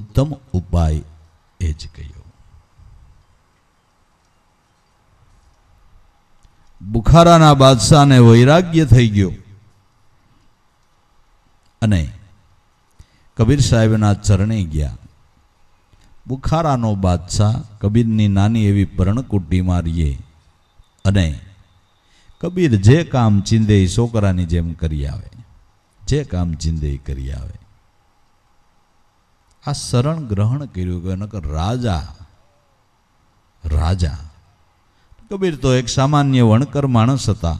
ઉત્તમ ઉપાય એ જ કહ્યું બુખારાના બાદશાહને વૈરાગ્ય થઈ ગયો અને કબીર સાહેબના ચરણે ગયા બુખારાનો બાદશાહ કબીરની નાની એવી પર્ણકુટીમાં મારીએ અને કબીર જે કામ ચિંદે છોકરાની જેમ કરી આવે જે કામ ચિંદે કરી આવે આ શરણ ગ્રહણ કર્યું કે રાજા રાજા કબીર તો એક સામાન્ય વણકર માણસ હતા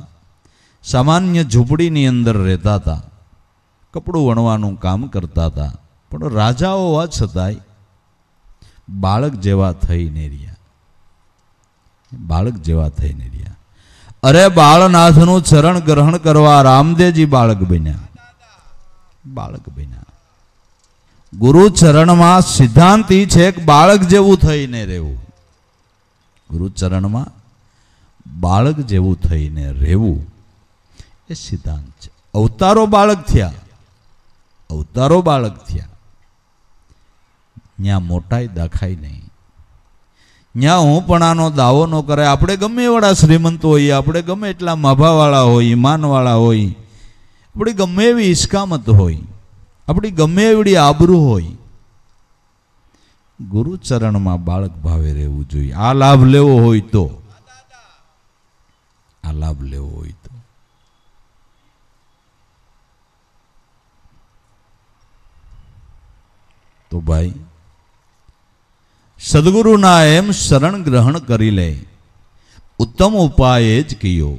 સામાન્ય ઝૂંપડીની અંદર રહેતા હતા કપડું વણવાનું કામ કરતા હતા પણ રાજાઓ હોવા છતાંય બાળક જેવા થઈને રહ્યા બાળક જેવા થઈને રહ્યા અરે બાળનાથનું ચરણ ગ્રહણ કરવા રામદેવજી બાળક બન્યા બાળક બન્યા ગુરુ ચરણમાં સિદ્ધાંત છે કે બાળક જેવું થઈને રહેવું ગુરુ ચરણમાં બાળક જેવું થઈને રહેવું એ સિદ્ધાંત છે અવતારો બાળક થયા અવતારો બાળક થયા ત્યાં મોટાઈ દાખાય નહીં ત્યાં હું પણ આનો દાવો ન કરે આપણે ગમે એવડા શ્રીમંત હોઈએ આપણે ગમે એટલા માભાવાળા હોય ઈમાનવાળા હોય આપણી ગમે એવી ઈસ્કામત હોય આપણી ગમે એવડી આબરૂ હોય ગુરુચરણમાં બાળક ભાવે રહેવું જોઈએ આ લાભ લેવો હોય તો लाभ लेव हो तो तो भाई सदगुरु ना एम शरण ग्रहण करी ले उत्तम उपाय कियो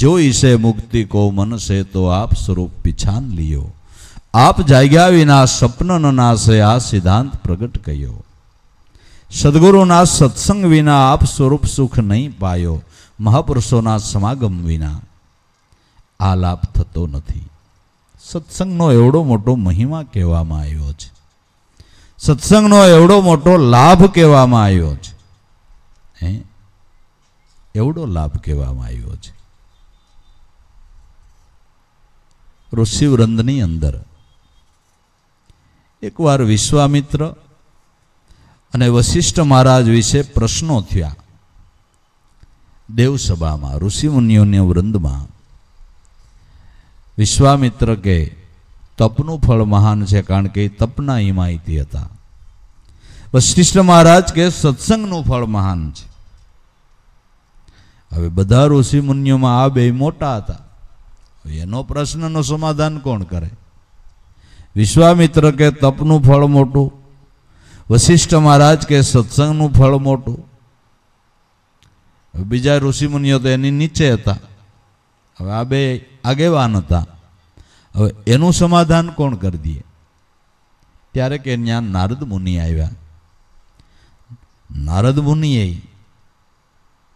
जो इसे मुक्ति को मन से तो आप स्वरूप पिछान लियो आप जाग्या विना स्वप्न ना से आ सिद्धांत प्रगट कियो सदगुरु ना सत्संग विना आप स्वरूप सुख नहीं पायो મહાપુરુષોના સમાગમ વિના આ લાભ થતો નથી સત્સંગનો એવડો મોટો મહિમા કહેવામાં આવ્યો છે સત્સંગનો એવડો મોટો લાભ કહેવામાં આવ્યો છે હે એવડો લાભ કહેવામાં આવ્યો છે ઋષિવૃંદની અંદર એકવાર વિશ્વામિત્ર અને વશિષ્ઠ મહારાજ વિશે પ્રશ્નો થયા દેવસભામાં ઋષિમુનિઓની વૃંદમાં વિશ્વામિત્ર કે તપનું ફળ મહાન છે કારણ કે એ તપના હિમાયતી હતા વશિષ્ઠ મહારાજ કે સત્સંગનું ફળ મહાન છે હવે બધા ઋષિમુનિઓમાં આ બે મોટા હતા એનો પ્રશ્નનો સમાધાન કોણ કરે વિશ્વામિત્ર કે તપનું ફળ મોટું વશિષ્ઠ મહારાજ કે સત્સંગનું ફળ મોટું બીજા ઋષિમુનિઓ તો એની નીચે હતા હવે આ બે આગેવાન હતા હવે એનું સમાધાન કોણ કરી દઈએ ત્યારે કે ત્યાં નારદ મુનિ આવ્યા નારદ મુનિએ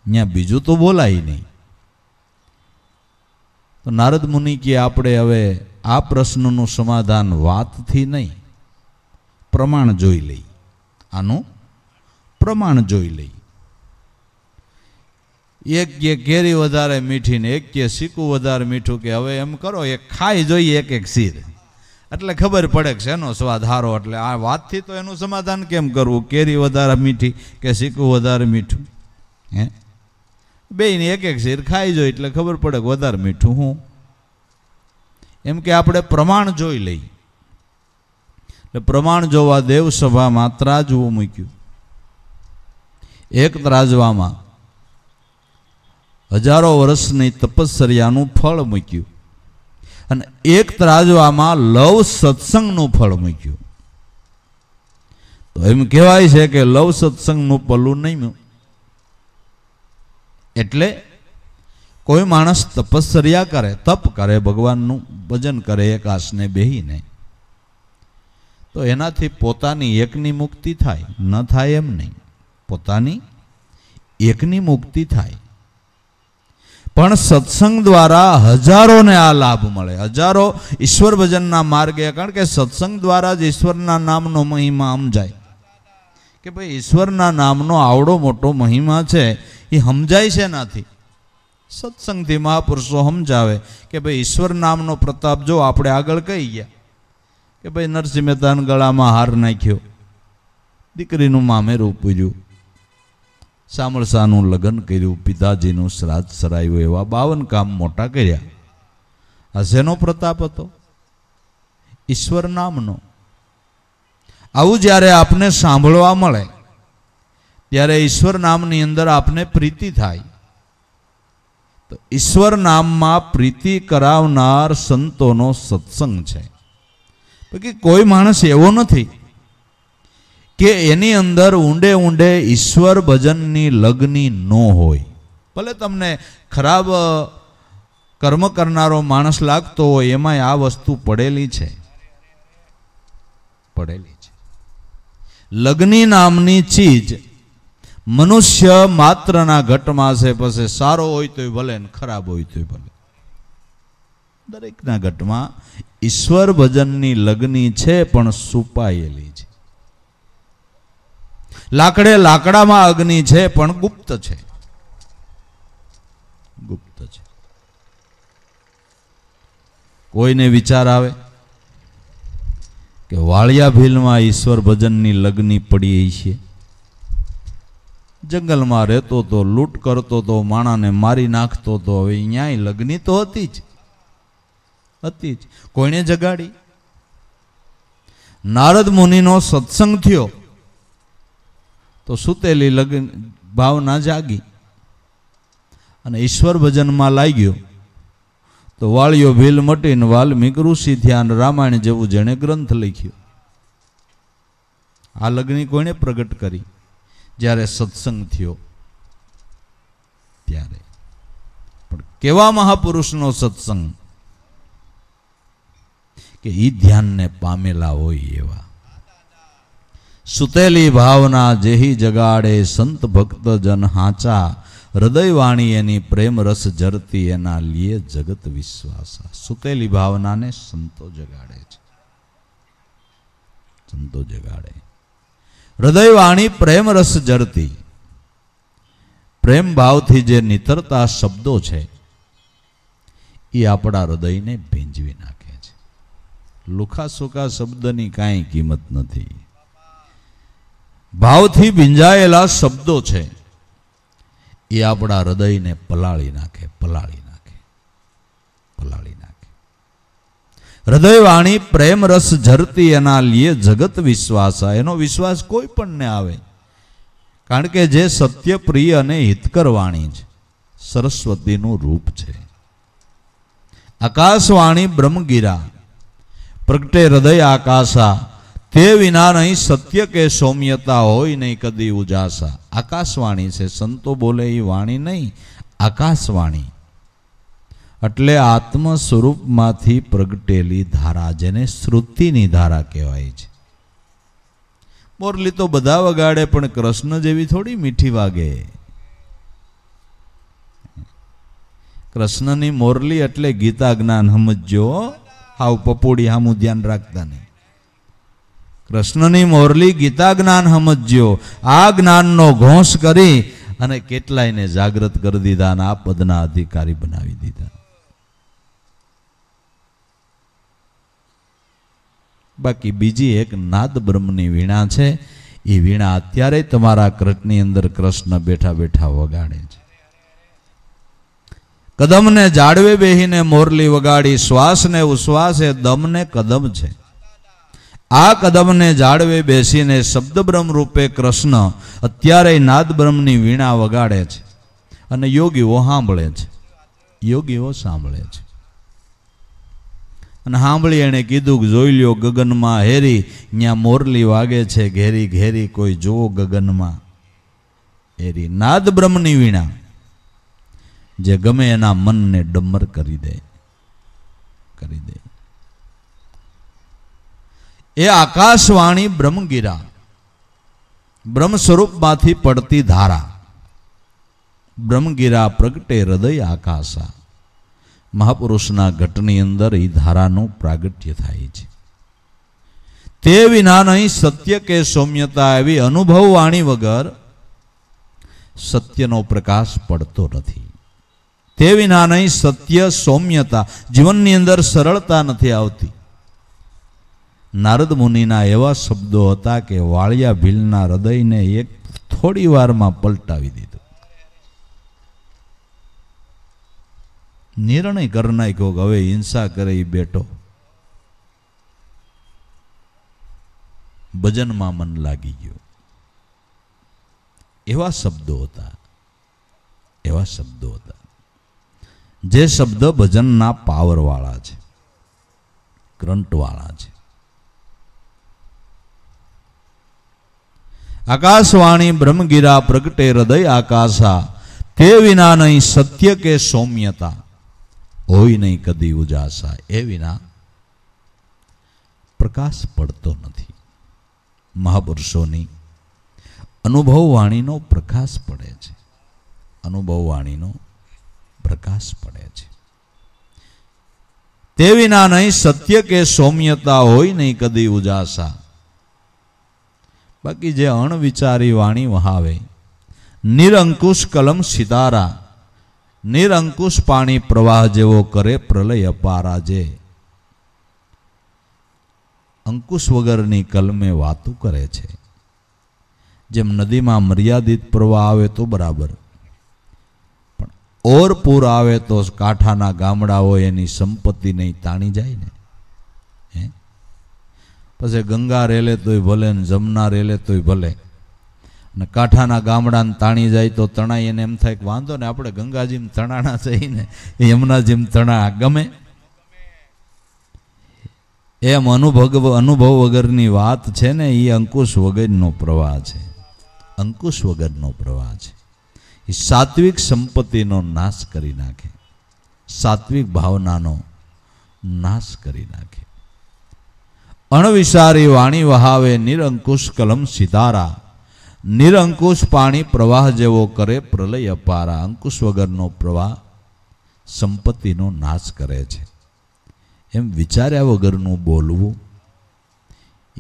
ત્યાં બીજું તો બોલાય નહીં તો નારદ મુનિ કે આપણે હવે આ પ્રશ્નનું સમાધાન વાતથી નહીં પ્રમાણ જોઈ લઈ આનું પ્રમાણ જોઈ લઈ એક કે કેરી વધારે મીઠી ને એક કે સિક્કું વધારે મીઠું કે હવે એમ કરો એ ખાઈ જોઈએ એક એક શીર એટલે ખબર પડે કે શેનો સ્વાદ હારો એટલે આ વાતથી તો એનું સમાધાન કેમ કરવું કેરી વધારે મીઠી કે સીકું વધારે મીઠું હે બેને એક એક શીર ખાઈ જોઈએ એટલે ખબર પડે કે વધારે મીઠું હું એમ કે આપણે પ્રમાણ જોઈ લઈ એટલે પ્રમાણ જોવા દેવસભામાં ત્રાજવું મૂક્યું એક ત્રાજવામાં હજારો વર્ષની તપશ્ચર્યાનું ફળ મૂક્યું અને એક ત્રાજવામાં લવ સત્સંગનું ફળ મૂક્યું તો એમ કહેવાય છે કે લવ સત્સંગનું પલ્લું નહીં એટલે કોઈ માણસ તપશ્ચર્યા કરે તપ કરે ભગવાનનું ભજન કરે એક આસને બેહીને તો એનાથી પોતાની એકની મુક્તિ થાય ન થાય એમ નહીં પોતાની એકની મુક્તિ થાય પણ સત્સંગ દ્વારા હજારોને આ લાભ મળે હજારો ઈશ્વર ભજનના માર્ગે કારણ કે સત્સંગ દ્વારા જ ઈશ્વરના નામનો મહિમા સમજાય કે ભાઈ ઈશ્વરના નામનો આવડો મોટો મહિમા છે એ સમજાય છે નથી સત્સંગથી મહાપુરુષો સમજાવે કે ભાઈ ઈશ્વર નામનો પ્રતાપ જો આપણે આગળ કહી ગયા કે ભાઈ નરસિંહ મહેતાના ગળામાં હાર નાખ્યો દીકરીનું મામેરું પૂજ્યું સામરસાનું લગ્ન કર્યું પિતાજીનું શ્રાદ્ધ સરાયું એવા બાવન કામ મોટા કર્યા આ શેનો પ્રતાપ હતો ઈશ્વર નામનો આવું જ્યારે આપને સાંભળવા મળે ત્યારે ઈશ્વર નામની અંદર આપને પ્રીતિ થાય તો ઈશ્વર નામમાં પ્રીતિ કરાવનાર સંતોનો સત્સંગ છે બાકી કોઈ માણસ એવો નથી કે એની અંદર ઊંડે ઊંડે ઈશ્વર ભજનની લગ્નિ ન હોય ભલે તમને ખરાબ કર્મ કરનારો માણસ લાગતો હોય એમાંય આ વસ્તુ પડેલી છે પડેલી છે લગ્ની નામની ચીજ મનુષ્ય માત્રના ઘટમાં છે પછી સારો હોય તોય ભલે ને ખરાબ હોય તોય ભલે દરેકના ઘટમાં ઈશ્વર ભજનની લગ્નિ છે પણ સુપાયેલી છે લાકડે લાકડામાં અગ્નિ છે પણ ગુપ્ત છે ગુપ્ત છે કોઈને વિચાર આવે કે વાળિયા ભીલમાં ઈશ્વર ભજનની લગ્ની પડી છે જંગલમાં રહેતો તો લૂંટ કરતો તો માણાને મારી નાખતો તો હવે ન્યાય લગ્ની તો હતી જ હતી જ કોઈને જગાડી નારદ મુનિનો સત્સંગ થયો તો સૂતેલી લગ્ન ભાવના જાગી અને ઈશ્વર ભજનમાં લાગ્યો તો વાળીઓ ભીલ મટીને વાલ્મિક ઋષિ ધ્યાન રામાયણ જેવું જેણે ગ્રંથ લખ્યો આ લગ્ન કોણે પ્રગટ કરી જ્યારે સત્સંગ થયો ત્યારે પણ કેવા મહાપુરુષનો સત્સંગ કે એ ધ્યાનને પામેલા હોય એવા સુતેલી ભાવના જેહી જગાડે સંત ભક્ત જન હાચા હૃદયવાણી એની પ્રેમ રસ જરતી એના લીએ જગત વિશ્વાસા સુતેલી ભાવનાને સંતો જગાડે છે સંતો જગાડે હૃદયવાણી પ્રેમ રસ જરતી પ્રેમ ભાવથી જે નિતરતા શબ્દો છે એ આપણા હૃદયને ભીંજવી નાખે છે લુખા સુખા શબ્દની કાંઈ કિંમત નથી ભાવથી ભીંજાયેલા શબ્દો છે એ આપણા હૃદયને પલાળી નાખે પલાળી નાખે પલાળી નાખે હૃદયવાણી પ્રેમ રસ ઝરતી એના લીએ જગત વિશ્વાસ એનો વિશ્વાસ કોઈ પણને આવે કારણ કે જે સત્ય પ્રિય અને હિતકર વાણી છે સરસ્વતીનું રૂપ છે આકાશવાણી બ્રહ્મગીરા પ્રગટે હૃદય આકાશા તે વિના નહીં સત્ય કે સૌમ્યતા હોય નહીં કદી ઉજાસા આકાશવાણી છે સંતો બોલે એ વાણી નહીં આકાશવાણી એટલે આત્મ સ્વરૂપમાંથી પ્રગટેલી ધારા જેને શ્રુતિની ધારા કહેવાય છે મોરલી તો બધા વગાડે પણ કૃષ્ણ જેવી થોડી મીઠી વાગે કૃષ્ણની મોરલી એટલે ગીતા જ્ઞાન સમજો હાવ પપોડી હામું ધ્યાન રાખતા નહીં કૃષ્ણની મોરલી ગીતા જ્ઞાન સમજ્યો આ જ્ઞાનનો ઘોષ કરી અને કેટલાયને જાગૃત કરી દીધા અને આ પદના અધિકારી બનાવી દીધા બાકી બીજી એક નાદ બ્રહ્મની વીણા છે એ વીણા અત્યારે તમારા કૃટની અંદર કૃષ્ણ બેઠા બેઠા વગાડે છે કદમને જાડવે બેહીને મોરલી વગાડી શ્વાસને ઉશ્વાસ એ દમને કદમ છે આ કદમને જાળવે બેસીને શબ્દ બ્રહ્મ રૂપે કૃષ્ણ અત્યારે નાદબ્રહ્મની વીણા વગાડે છે અને યોગીઓ સાંભળે છે યોગીઓ સાંભળે છે અને સાંભળી એણે કીધું કે જોઈ લ્યો ગગનમાં હેરી ત્યાં મોરલી વાગે છે ઘેરી ઘેરી કોઈ જુઓ ગગનમાં હેરી નાદબ્રહ્મની વીણા જે ગમે એના મનને ડમ્મર કરી દે કરી દે એ આકાશવાણી બ્રહ્મગીરા બ્રહ્મ સ્વરૂપમાંથી પડતી ધારા બ્રહ્મગીરા પ્રગટે હૃદય આકાશા મહાપુરુષના ઘટની અંદર એ ધારાનું પ્રાગટ્ય થાય છે તે વિના નહીં સત્ય કે સૌમ્યતા એવી અનુભવ વાણી વગર સત્યનો પ્રકાશ પડતો નથી તે વિના નહીં સત્ય સૌમ્યતા જીવનની અંદર સરળતા નથી આવતી નારદ મુનિના એવા શબ્દો હતા કે વાળિયા ભીલના હૃદયને એક થોડી વારમાં પલટાવી દીધું નિર્ણય કરનાય નાખ્યો કે હવે હિંસા કરે એ બેટો ભજનમાં મન લાગી ગયો એવા શબ્દો હતા એવા શબ્દો હતા જે શબ્દ ભજનના પાવરવાળા છે કરંટવાળા છે આકાશવાણી બ્રહ્મગીરા પ્રગટે હૃદય આકાશા તે વિના નહીં સત્ય કે સૌમ્યતા હોય નહીં કદી ઉજાસા એ વિના પ્રકાશ પડતો નથી મહાપુરુષોની અનુભવવાણીનો પ્રકાશ પડે છે અનુભવવાણીનો પ્રકાશ પડે છે તે વિના નહીં સત્ય કે સૌમ્યતા હોય નહીં કદી ઉજાસા બાકી જે અણવિચારી વાણી વહાવે નિરંકુશ કલમ સિતારા નિરંકુશ પાણી પ્રવાહ જેવો કરે પ્રલય અપારા જે અંકુશ વગરની કલમે વાતું કરે છે જેમ નદીમાં મર્યાદિત પ્રવાહ આવે તો બરાબર પણ ઓર આવે તો કાંઠાના ગામડાઓ એની સંપત્તિ નહીં તાણી જાય ને હે પછી ગંગા રેલે તોય ભલે ને જમના રેલે તોય ભલે અને કાંઠાના ગામડાને તાણી જાય તો તણાઈ એને એમ થાય કે વાંધો ને આપણે ગંગાજીમ તણાણા જઈને ને એમના જેમ તણા ગમે એમ અનુભવ અનુભવ વગરની વાત છે ને એ અંકુશ વગરનો પ્રવાહ છે અંકુશ વગરનો પ્રવાહ છે એ સાત્વિક સંપત્તિનો નાશ કરી નાખે સાત્વિક ભાવનાનો નાશ કરી નાખે અણવિસારી વાણી વહાવે નિરંકુશ કલમ સિતારા નિરંકુશ પાણી પ્રવાહ જેવો કરે પ્રલય અપારા અંકુશ વગરનો પ્રવાહ સંપત્તિનો નાશ કરે છે એમ વિચાર્યા વગરનું બોલવું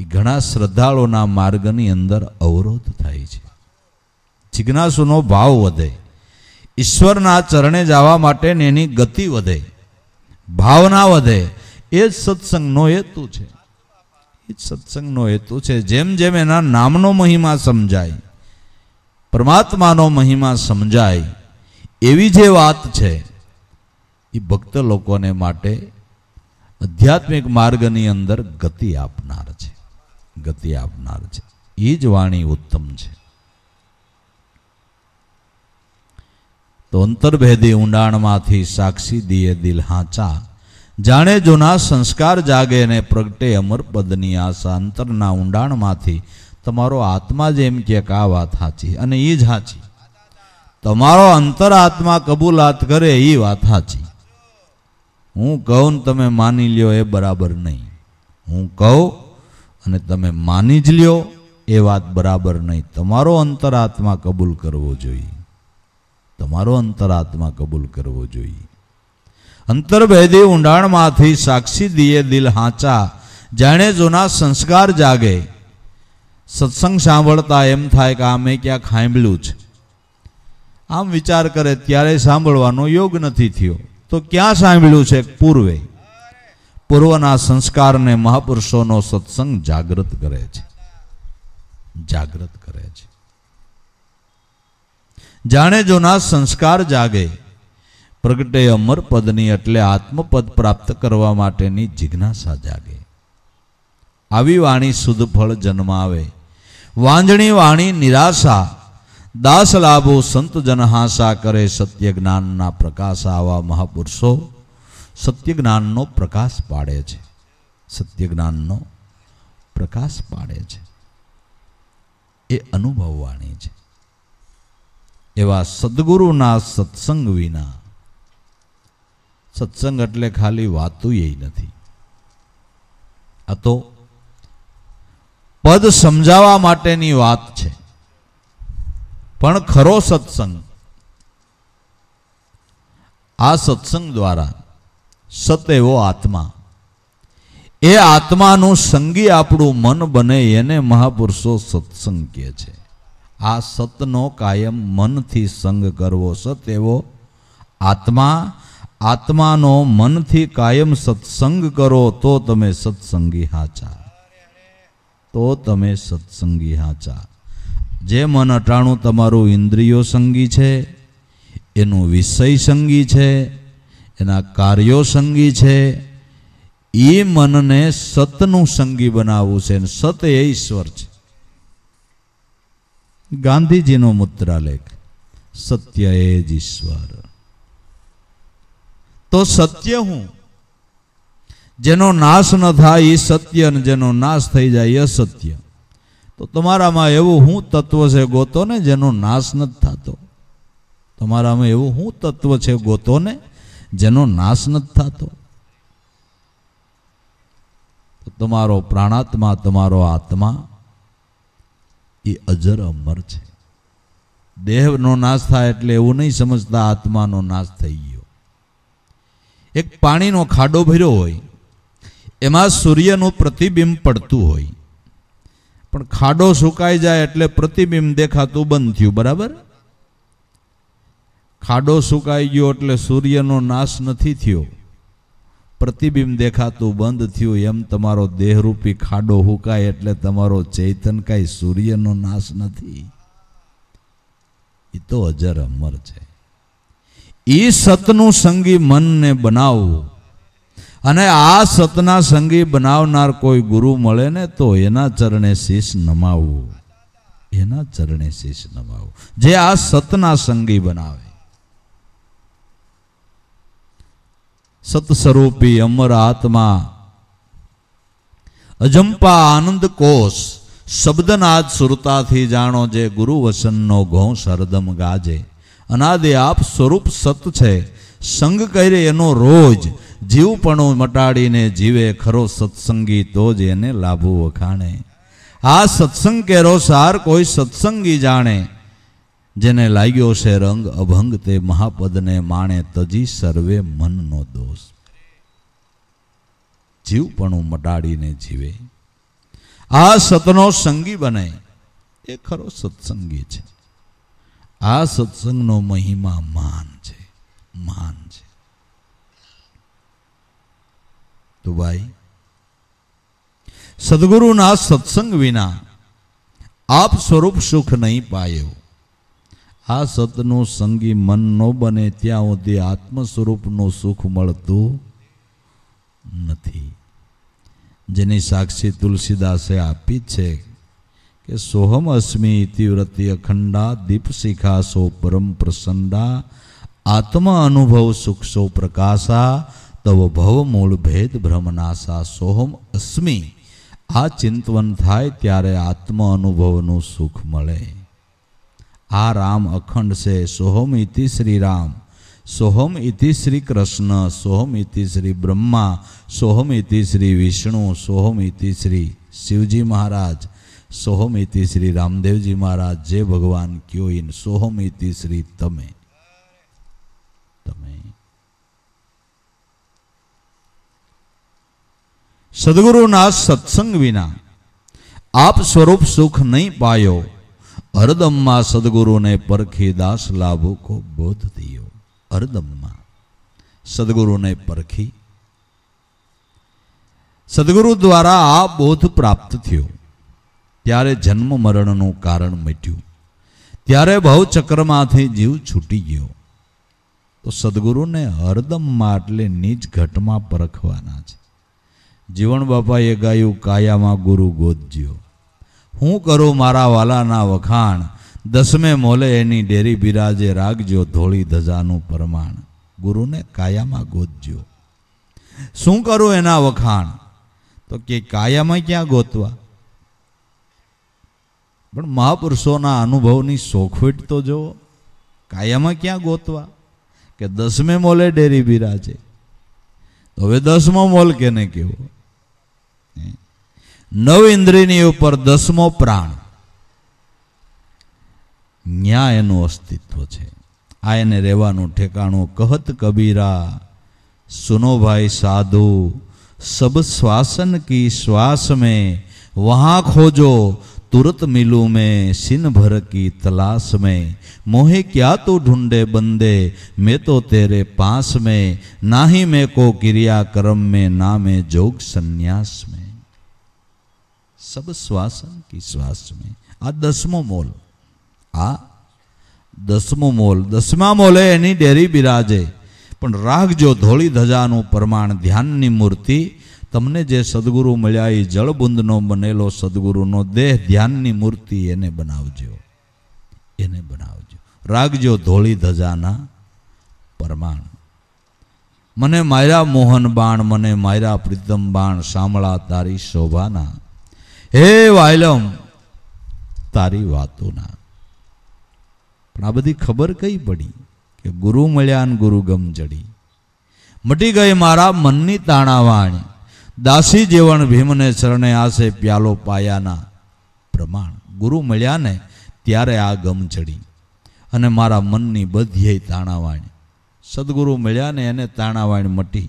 એ ઘણા શ્રદ્ધાળુઓના માર્ગની અંદર અવરોધ થાય છે જિજ્ઞાસુનો ભાવ વધે ઈશ્વરના ચરણે જવા માટેની એની ગતિ વધે ભાવના વધે એ જ સત્સંગનો હેતુ છે એ સત્સંગનો હેતુ છે જેમ જેમ એના નામનો મહિમા સમજાય પરમાત્માનો મહિમા સમજાય એવી જે વાત છે એ ભક્ત લોકોને માટે આધ્યાત્મિક માર્ગની અંદર ગતિ આપનાર છે ગતિ આપનાર છે એ જ વાણી ઉત્તમ છે તો અંતરભેદી ઊંડાણમાંથી સાક્ષી દિયે દિલ હાચા જાણે જૂના સંસ્કાર જાગે અને પ્રગટે અમર પદની આશા અંતરના ઊંડાણમાંથી તમારો આત્મા જ એમ કે આ વાત સાચી અને એ જ સાચી તમારો અંતરાત્મા કબૂલાત કરે એ વાત સાચી હું કહું તમે માની લ્યો એ બરાબર નહીં હું કહું અને તમે માની જ લ્યો એ વાત બરાબર નહીં તમારો અંતરાત્મા કબૂલ કરવો જોઈએ તમારો અંતરાત્મા કબૂલ કરવો જોઈએ અંતરભેદી ઊંડાણમાંથી સાક્ષી દિયે દિલ હાંચા જાણે જોના સંસ્કાર જાગે સત્સંગ સાંભળતા એમ થાય કે આ મેં ક્યાં સાંભળ્યું છે આમ વિચાર કરે ત્યારે સાંભળવાનો યોગ નથી થયો તો ક્યાં સાંભળ્યું છે પૂર્વે પૂર્વના સંસ્કારને મહાપુરુષોનો સત્સંગ જાગૃત કરે છે જાગૃત કરે છે જાણે જોના સંસ્કાર જાગે પ્રગટે અમર પદની એટલે આત્મપદ પ્રાપ્ત કરવા માટેની જિજ્ઞાસા જાગે આવી વાણી શુદ્ધ ફળ જન્માવે વાંજણી વાણી નિરાશા દાસ લાભો સંત જનહાસા કરે સત્ય જ્ઞાનના પ્રકાશ આવા મહાપુરુષો સત્ય જ્ઞાનનો પ્રકાશ પાડે છે સત્ય જ્ઞાનનો પ્રકાશ પાડે છે એ અનુભવવાણી છે એવા સદગુરુના સત્સંગ વિના સત્સંગ એટલે ખાલી વાતું એ નથી આ તો પદ સમજાવવા માટેની વાત છે પણ ખરો સત્સંગ આ સત્સંગ દ્વારા સત એવો આત્મા એ આત્માનું સંગી આપણું મન બને એને મહાપુરુષો સત્સંગ કહે છે આ સતનો કાયમ મનથી સંગ કરવો સત એવો આત્મા આત્માનો મનથી કાયમ સત્સંગ કરો તો તમે સત્સંગી હાચા તો તમે સત્સંગી હાચા જે મન અટાણું તમારું ઇન્દ્રિયો સંગી છે એનું વિષય સંગી છે એના કાર્યો સંગી છે એ મનને સતનું સંગી બનાવવું છે અને સત એ ઈશ્વર છે ગાંધીજીનો મુદ્રાલેખ સત્ય એ જ ઈશ્વર તો સત્ય હું જેનો નાશ ન થાય એ સત્ય અને જેનો નાશ થઈ જાય એ અસત્ય તો તમારામાં એવું હું તત્વ છે ગોતો ને જેનો નાશ નથી થતો તમારામાં એવું હું તત્વ છે ગોતો ને જેનો નાશ નથી થતો તમારો પ્રાણાત્મા તમારો આત્મા એ અજર અમર છે દેહનો નાશ થાય એટલે એવું નહીં સમજતા આત્માનો નાશ થઈ ગયો એક પાણીનો ખાડો ભર્યો હોય એમાં સૂર્યનું પ્રતિબિંબ પડતું હોય પણ ખાડો સુકાઈ જાય એટલે પ્રતિબિંબ દેખાતું બંધ થયું બરાબર ખાડો સુકાઈ ગયો એટલે સૂર્યનો નાશ નથી થયો પ્રતિબિંબ દેખાતું બંધ થયું એમ તમારો દેહરૂપી ખાડો હુકાય એટલે તમારો ચૈતન કાંઈ સૂર્યનો નાશ નથી એ તો અજર અમર છે એ સતનું સંગી મનને બનાવવું અને આ સતના સંગી બનાવનાર કોઈ ગુરુ મળે ને તો એના ચરણે શીશ નમાવવું એના ચરણે શીશ નમાવવું જે આ સતના સંગી બનાવે સતસ્વરૂપી અમર આત્મા અજંપા આનંદ કોષ શબ્દનાદ સુરતાથી જાણો જે ગુરુ વસનનો ઘઉં સરદમ ગાજે અનાદે આપ સ્વરૂપ સત છે સંગ કરે એનો રોજ જીવપણો મટાડીને જીવે ખરો સત્સંગી તો જ એને લાભુ વખાણે આ સત્સંગ કેરો સાર કોઈ સત્સંગી જાણે જેને લાગ્યો છે રંગ અભંગ તે મહાપદને માણે તજી સર્વે મનનો દોષ જીવપણું મટાડીને જીવે આ સતનો સંગી બને એ ખરો સત્સંગી છે આ સત્સંગનો મહિમા માન છે માન છે તો ભાઈ સદગુરુના સત્સંગ વિના આપ સ્વરૂપ સુખ નહીં પાયો આ સતનો સંગી મન ન બને ત્યાં સુધી આત્મ સ્વરૂપનો સુખ મળતું નથી જેની સાક્ષી તુલસીદાસે આપી છે कि सोहम अस्मी इतिवृत्ति अखंडा दीप शिखा सो परम प्रसन्ना आत्मा अनुभव सुख सो प्रकाशा तव भव मूल भेद भ्रमनाशा सोहम अस्मी आ चिंतवन थाय त्यारे आत्मा अनुभव नु सुख मले आ राम अखंड से सोहम इति श्री राम सोहम इति श्री कृष्ण सोहम इति श्री ब्रह्मा सोहम इति श्री विष्णु सोहम इति श्री शिवजी महाराज सोहमिति श्री रामदेव जी महाराज जय भगवान क्यों इन सोहमिति श्री तमे तमे सदगुरु ना सत्संग विना आप स्वरूप सुख नहीं पायो हरदम्मा सदगुरु ने परखी दास लाभु को बोध दियो हरदम्मा सदगुरु ने परखी सदगुरु द्वारा आप बोध प्राप्त थियो ત્યારે જન્મ મરણનું કારણ મટ્યું ત્યારે ભવચક્રમાંથી જીવ છૂટી ગયો તો સદગુરુને હરદમમાં એટલે નીચ ઘટમાં પરખવાના છે જીવન બાપાએ ગાયું કાયામાં ગુરુ ગોદજ્યો હું કરું મારા વાલાના વખાણ દસમે મોલે એની ડેરી બિરાજે રાખજો ધોળી ધજાનું પ્રમાણ ગુરુને કાયામાં ગોતજ્યો શું કરું એના વખાણ તો કે કાયામાં ક્યાં ગોતવા પણ મહાપુરુષોના અનુભવની સોખવીટ તો જુઓ કાયામાં ક્યાં ગોતવા કે દસમે મોલે ડેરી બિરાજે તો હવે દસમો મોલ કેને કેવો નવ ઇન્દ્રિયની ઉપર દસમો પ્રાણ ન્યા એનું અસ્તિત્વ છે આ એને રહેવાનું ઠેકાણું કહત કબીરા સુનોભાઈ સાધુ સબ શ્વાસન કી શ્વાસ મેં વહાં ખોજો तुरंत मिलू में सिन भर की तलाश में मोहे क्या तू तो ढूंढे बंदे मैं तो तेरे पास में ना ही मैं को क्रिया कर्म में ना मैं जोग संन्यास में सब श्वासन की श्वास में आ मोल आ दसमो मोल दसमा मोल દસમા डेरी बिराजे पर राग जो धोली धजा नु प्रमाण ध्यान मूर्ति તમને જે સદગુરુ મળ્યા એ જળબુંદનો બનેલો સદગુરુનો દેહ ધ્યાનની મૂર્તિ એને બનાવજો એને બનાવજો રાખજો ધોળી ધજાના પરમાણ મને માયરા મોહન બાણ મને માયરા પ્રીતમ બાણ શામળા તારી શોભાના હે વાયલમ તારી વાતોના પણ આ બધી ખબર કઈ પડી કે ગુરુ મળ્યા ગુરુ ગમ જડી મટી ગઈ મારા મનની તાણાવાણી દાસી જેવણ ભીમને શરણે આશે પ્યાલો પાયાના પ્રમાણ ગુરુ મળ્યા ને ત્યારે આ ગમ ચડી અને મારા મનની બધીય તાણાવાણી સદગુરુ મળ્યા ને એને તાણાવાણી મટી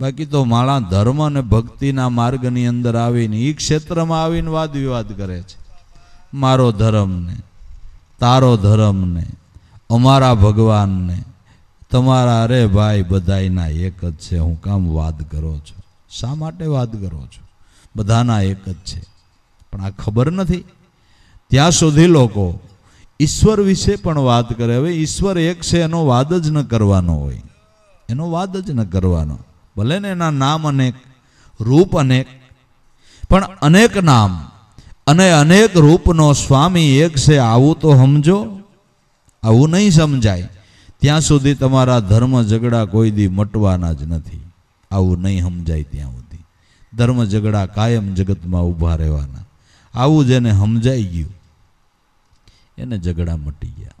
બાકી તો માળા ધર્મ અને ભક્તિના માર્ગની અંદર આવીને એ ક્ષેત્રમાં આવીને વાદ વિવાદ કરે છે મારો ધર્મને તારો ધર્મને અમારા ભગવાનને તમારા અરે ભાઈ બધાયના એક જ છે હું કામ વાદ કરો છો શા માટે વાત કરો છો બધાના એક જ છે પણ આ ખબર નથી ત્યાં સુધી લોકો ઈશ્વર વિશે પણ વાત કરે હવે ઈશ્વર એક છે એનો વાદ જ ન કરવાનો હોય એનો વાદ જ ન કરવાનો ભલે ને એના નામ અનેક રૂપ અનેક પણ અનેક નામ અને અનેક રૂપનો સ્વામી એક છે આવું તો સમજો આવું નહીં સમજાય ત્યાં સુધી તમારા ધર્મ ઝઘડા કોઈ દી મટવાના જ નથી આવું નહીં સમજાય ત્યાં સુધી ધર્મ ઝઘડા કાયમ જગતમાં ઊભા રહેવાના આવું જેને સમજાઈ ગયું એને ઝઘડા મટી ગયા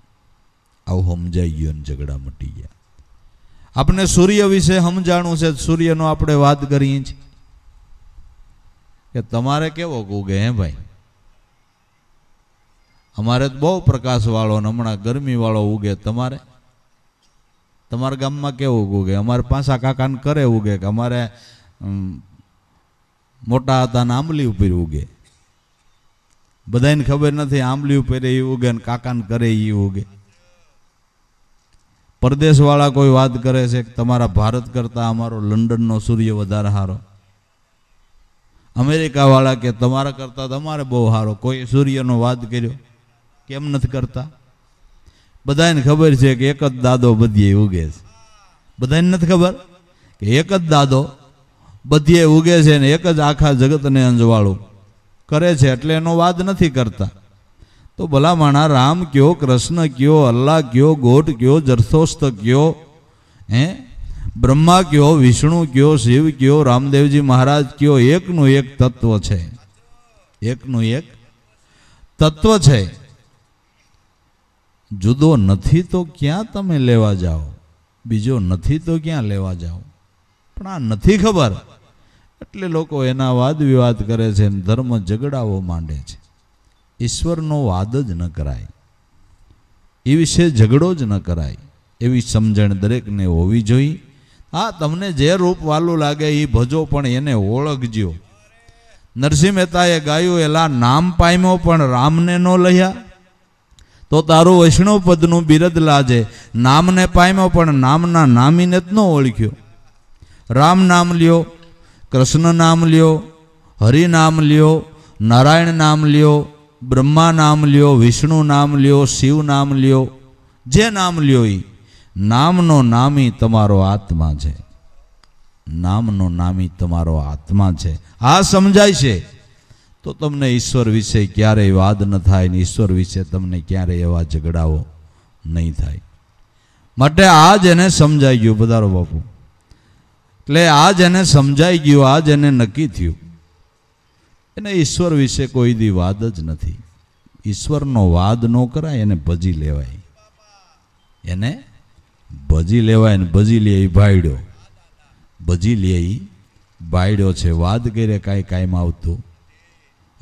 આવું સમજાઈ ગયું અને ઝઘડા મટી ગયા આપણે સૂર્ય વિશે સમજાણું છે સૂર્યનો આપણે વાત કરીએ છીએ કે તમારે કેવો ઉગે હે ભાઈ અમારે તો બહુ પ્રકાશવાળો ને હમણાં ગરમીવાળો ઉગે તમારે તમારા ગામમાં કેવું ઉગે અમારે પાસા કાકાને કરે ઉગે કે અમારે મોટા હતા ને આંબલી ઉપર ઉગે બધાને ખબર નથી આંબલી ઉપર એ ઉગે ને કાકાને કરે એ ઉગે પરદેશવાળા કોઈ વાત કરે છે કે તમારા ભારત કરતાં અમારો લંડનનો સૂર્ય વધારે સારો અમેરિકાવાળા કે તમારા કરતાં તમારે બહુ સારો કોઈ સૂર્યનો વાત કર્યો કેમ નથી કરતા બધાને ખબર છે કે એક જ દાદો બધીએ ઉગે છે બધાને નથી ખબર કે એક જ દાદો બધીએ ઉગે છે ને એક જ આખા જગતને અંજવાળું કરે છે એટલે એનો વાદ નથી કરતા તો ભલામણા રામ કયો કૃષ્ણ કયો અલ્લાહ કયો ગોટ કયો જરથોસ્ત કયો હે બ્રહ્મા કયો વિષ્ણુ કયો શિવ કયો રામદેવજી મહારાજ કયો એકનું એક તત્વ છે એકનું એક તત્વ છે જુદો નથી તો ક્યાં તમે લેવા જાઓ બીજો નથી તો ક્યાં લેવા જાઓ પણ આ નથી ખબર એટલે લોકો એના વાદ વિવાદ કરે છે ધર્મ ઝઘડાવો માંડે છે ઈશ્વરનો વાદ જ ન કરાય એ વિશે ઝઘડો જ ન કરાય એવી સમજણ દરેકને હોવી જોઈએ હા તમને જે રૂપવાલું લાગે એ ભજો પણ એને ઓળખજો નરસિંહ મહેતાએ ગાયું એલા નામ પામ્યો પણ રામને ન લહ્યા તો તારું વૈષ્ણવ પદનું બિરદ લાજે નામને પામ્યો પણ નામના નામીને જ ન ઓળખ્યો રામ નામ લ્યો કૃષ્ણ નામ લ્યો હરિ નામ લ્યો નારાયણ નામ લ્યો બ્રહ્મા નામ લ્યો વિષ્ણુ નામ લ્યો શિવ નામ લ્યો જે નામ લ્યો એ નામનો નામી તમારો આત્મા છે નામનો નામી તમારો આત્મા છે આ સમજાય છે તો તમને ઈશ્વર વિશે ક્યારેય વાદ ન થાય ને ઈશ્વર વિશે તમને ક્યારેય એવા ઝઘડાઓ નહીં થાય માટે આજ એને સમજાઈ ગયું પધારો બાપુ એટલે આજ એને સમજાઈ ગયું આજ એને નક્કી થયું એને ઈશ્વર વિશે કોઈ દી વાદ જ નથી ઈશ્વરનો વાદ ન કરાય એને ભજી લેવાય એને ભજી લેવાય ને ભજી લે ભાયડ્યો ભજી લે ભાઈડ્યો છે વાદ કરે કાંઈ કાયમ આવતું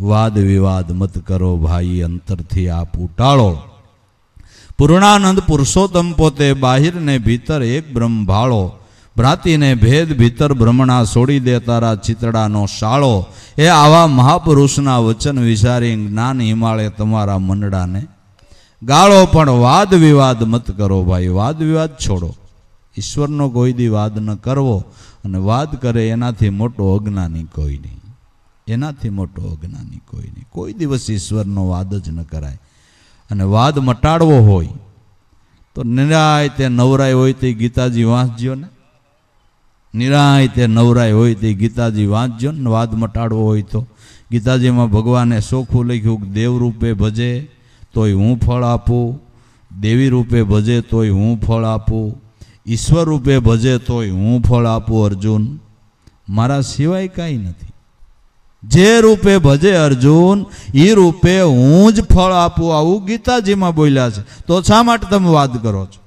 વાદ વિવાદ મત કરો ભાઈ અંતરથી આપ ઉટાળો પૂર્ણાનંદ પુરુષોત્તમ પોતે બાહિર ને ભીતર એક બ્રહ્માળો ભ્રાતિને ભેદ ભીતર બ્રહ્મણા છોડી દે તારા ચિતડાનો શાળો એ આવા મહાપુરુષના વચન વિચારી જ્ઞાન હિમાળે તમારા મંડળાને ગાળો પણ વાદ વિવાદ મત કરો ભાઈ વાદ વિવાદ છોડો ઈશ્વરનો કોઈ દી વાદ ન કરવો અને વાદ કરે એનાથી મોટો અજ્ઞાની કોઈ નહીં એનાથી મોટો અજ્ઞાની કોઈ નહીં કોઈ દિવસ ઈશ્વરનો વાદ જ ન કરાય અને વાદ મટાડવો હોય તો નિરાય તે નવરાય હોય તે ગીતાજી વાંચજો ને નિરાય તે નવરાય હોય તે ગીતાજી વાંચજો ને વાદ મટાડવો હોય તો ગીતાજીમાં ભગવાને સોખું લખ્યું દેવ રૂપે ભજે તોય હું ફળ આપું દેવી રૂપે ભજે તોય હું ફળ આપું ઈશ્વર રૂપે ભજે તોય હું ફળ આપું અર્જુન મારા સિવાય કાંઈ નથી જે રૂપે ભજે અર્જુન એ રૂપે હું જ ફળ આપું આવું ગીતાજીમાં બોલ્યા છે તો શા માટે તમે વાત કરો છો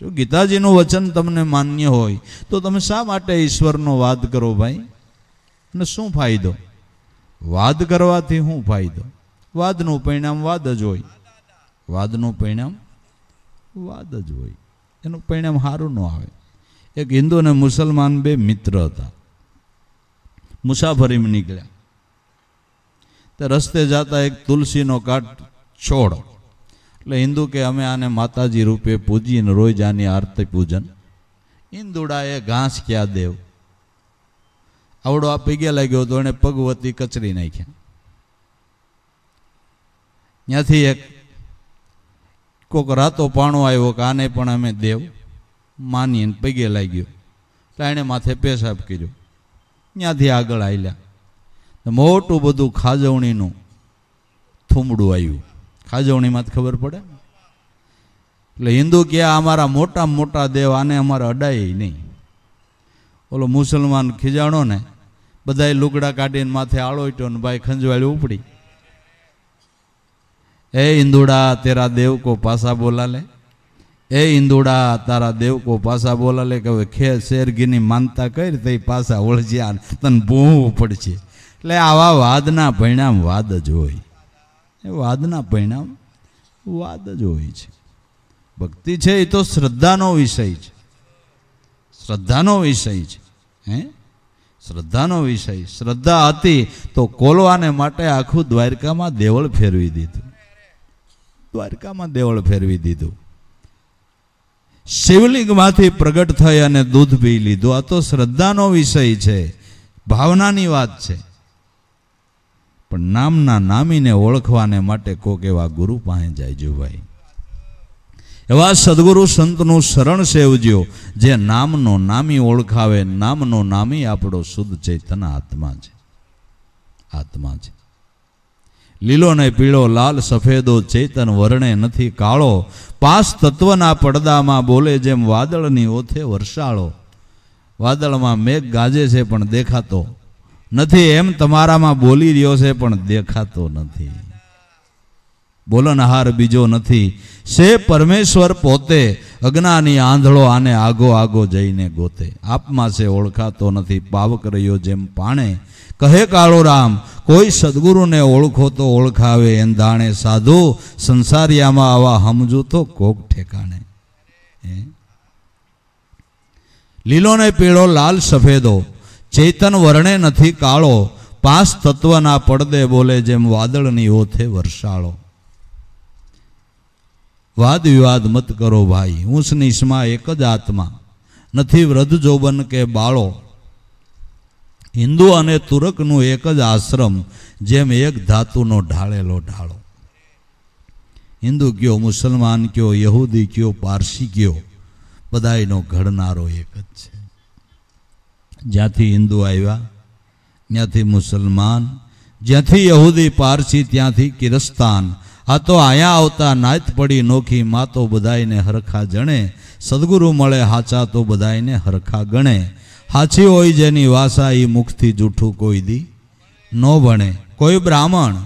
જો ગીતાજીનું વચન તમને માન્ય હોય તો તમે શા માટે ઈશ્વરનો વાદ કરો ભાઈ અને શું ફાયદો વાદ કરવાથી શું ફાયદો વાદનું પરિણામ વાદ જ હોય વાદનું પરિણામ વાદ જ હોય એનું પરિણામ સારું ન આવે એક હિન્દુ અને મુસલમાન બે મિત્ર હતા મુસાફરીમાં નીકળ્યા તો રસ્તે જતા એક તુલસીનો કાટ છોડ એટલે હિન્દુ કે અમે આને માતાજી રૂપે પૂજીને રોજ આની આરતી પૂજન હિન્દુડાએ ઘાસ ક્યાં દેવ આવડો આ પીગે લાગ્યો તો એણે પગવતી કચરી નાખ્યા ત્યાંથી એક કોક રાતો પાણો આવ્યો કે આને પણ અમે દેવ માની પગે લાગ્યો એટલે એણે માથે પેશાબ કર્યો ત્યાંથી આગળ આવ્યા મોટું બધું ખાજવણીનું થુમડું આવ્યું ખાજવણીમાં જ ખબર પડે એટલે હિન્દુ કે અમારા મોટા મોટા દેવ આને અમારે અડાય નહીં ઓલો મુસલમાન ખીજાણો ને બધાએ લુગડા કાઢીને માથે આળોટ્યો ને ભાઈ ખંજવાળી ઉપડી એ હિન્દુડા તેરા દેવ કો પાસા બોલા લે એ ઈંદુડા તારા દેવકો પાસા બોલાલે કે હવે ખે શેરગીની માનતા કઈ તે પાસા ઓળજ્યા તને ભૂવું પડશે એટલે આવા વાદના પરિણામ વાદ જ હોય એ વાદના પરિણામ વાદ જ હોય છે ભક્તિ છે એ તો શ્રદ્ધાનો વિષય છે શ્રદ્ધાનો વિષય છે હે શ્રદ્ધાનો વિષય શ્રદ્ધા હતી તો કોલવાને માટે આખું દ્વારકામાં દેવળ ફેરવી દીધું દ્વારકામાં દેવળ ફેરવી દીધું શિવલિંગમાંથી પ્રગટ થઈ અને દૂધ પી લીધું આ તો શ્રદ્ધાનો વિષય છે ભાવનાની વાત છે પણ નામના નામીને ઓળખવાને માટે કોક એવા ગુરુ પાસે જાય જુભાઈ એવા સદગુરુ સંતનું શરણ સેવજો જે નામનો નામી ઓળખાવે નામનો નામી આપણો શુદ્ધ ચેતન આત્મા છે આત્મા છે લીલો ને પીળો લાલ સફેદો ચેતન વર્ણે નથી કાળો પાસ તત્વના પડદામાં બોલે જેમ વાદળની ઓથે વરસાળો વાદળમાં મેઘ ગાજે છે પણ દેખાતો નથી એમ તમારામાં બોલી રહ્યો છે પણ દેખાતો નથી બોલનહાર બીજો નથી શે પરમેશ્વર પોતે અજ્ઞાની આંધળો આને આગો આગો જઈને ગોતે આપમાં છે ઓળખાતો નથી પાવક રહ્યો જેમ પાણે કહે કાળો રામ કોઈ સદગુરુને ઓળખો તો ઓળખાવે એમ દાણે સાધુ સંસારિયામાં આવા સમજુ તો કોક ઠેકાણે લીલોને પીળો લાલ સફેદો ચેતન વર્ણે નથી કાળો પાંચ તત્વના પડદે બોલે જેમ વાદળની ઓથે વરસાળો વાદ વિવાદ મત કરો ભાઈ ઊંચ નિશમાં એક જ આત્મા નથી વ્રધ જોબન કે બાળો હિન્દુ અને તુરકનું એક જ આશ્રમ જેમ એક ધાતુનો ઢાળેલો ઢાળો હિન્દુ કયો મુસલમાન કયો યહૂદી કયો પારસી કયો બધાયનો ઘડનારો એક જ છે જ્યાંથી હિન્દુ આવ્યા ત્યાંથી મુસલમાન જ્યાંથી યહૂદી પારસી ત્યાંથી કિરસ્તાન આ તો આયા આવતા નાત પડી નોખી માં તો બધાયને હરખા જણે સદગુરુ મળે હાચા તો બધાયને હરખા ગણે હાચી હોય જેની વાસા એ મુખથી જૂઠું કોઈ દી ન ભણે કોઈ બ્રાહ્મણ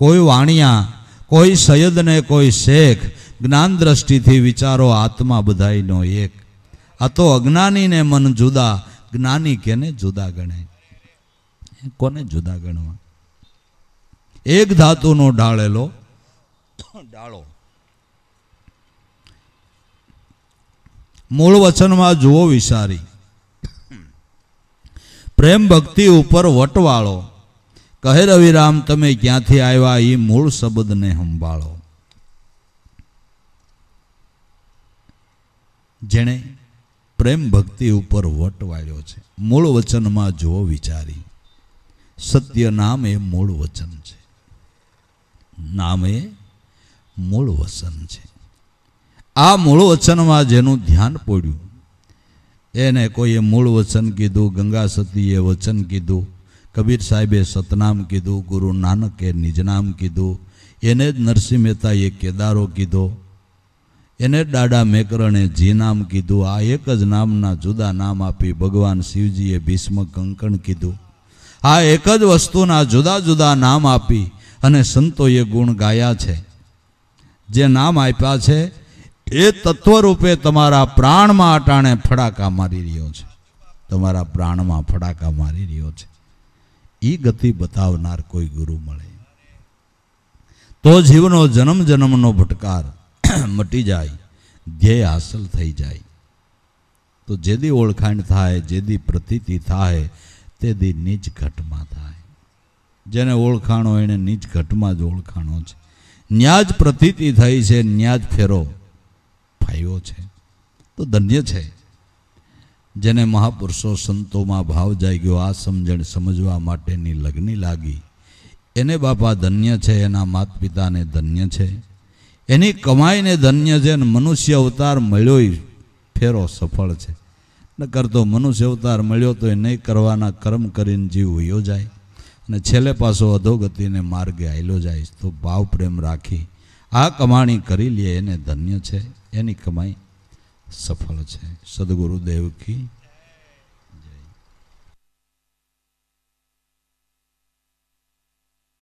કોઈ વાણિયા કોઈ સૈયદને કોઈ શેખ જ્ઞાન દ્રષ્ટિથી વિચારો આત્મા બધાઈનો એક આ તો અજ્ઞાનીને મન જુદા જ્ઞાની કેને જુદા ગણે કોને જુદા ગણવા એક ધાતુનો ઢાળેલો ડાળો મૂળ વચનમાં જુઓ વિચારી પ્રેમ ભક્તિ ઉપર વટવાળો કહે રવિરામ તમે ક્યાંથી આવ્યા એ મૂળ શબ્દને સંભાળો જેણે પ્રેમ ભક્તિ ઉપર વટ વાળ્યો છે મૂળ વચનમાં જો વિચારી સત્ય નામ એ મૂળ વચન છે નામ એ મૂળ વચન છે આ મૂળ વચનમાં જેનું ધ્યાન પડ્યું એને કોઈએ મૂળ વચન કીધું ગંગા સતીએ વચન કીધું કબીર સાહેબે સતનામ કીધું ગુરુ નાનકે નિજનામ કીધું એને જ નરસિંહ મહેતાએ કેદારો કીધો એને ડાડા મેકરણે જી નામ કીધું આ એક જ નામના જુદા નામ આપી ભગવાન શિવજીએ ભીષ્મ કંકણ કીધું આ એક જ વસ્તુના જુદા જુદા નામ આપી અને સંતોએ ગુણ ગાયા છે જે નામ આપ્યા છે એ તત્વરૂપે તમારા પ્રાણમાં અટાણે ફડાકા મારી રહ્યો છે તમારા પ્રાણમાં ફડાકા મારી રહ્યો છે એ ગતિ બતાવનાર કોઈ ગુરુ મળે તો જીવનો જન્મ જન્મનો ભટકાર [CLEARS THROAT] મટી જાય ધ્યેય હાંસલ થઈ જાય તો જે દી ઓળખાણ થાય જે દી પ્રતીતિ થાય તે દી નીચ ઘટમાં થાય જેને ઓળખાણો એને નીચ ઘટમાં જ ઓળખાણો છે ન્યાજ પ્રતીતિ થઈ છે ન્યાજ ફેરો આવ્યો છે તો ધન્ય છે જેને મહાપુરુષો સંતોમાં ભાવ જાગ્યો આ સમજણ સમજવા માટેની લગ્ન લાગી એને બાપા ધન્ય છે એના માત પિતાને ધન્ય છે એની કમાઈને ધન્ય છે અને મનુષ્ય અવતાર મળ્યો ફેરો સફળ છે ન કરતો મનુષ્ય અવતાર મળ્યો તો એ નહીં કરવાના કર્મ કરીને જીવ હોયો જાય અને છેલ્લે પાછો અધોગતિને માર્ગે આવેલો જાય તો ભાવ પ્રેમ રાખી આ કમાણી કરી લે એને ધન્ય છે એની કમાઈ સફળ છે સદગુરુદેવ કી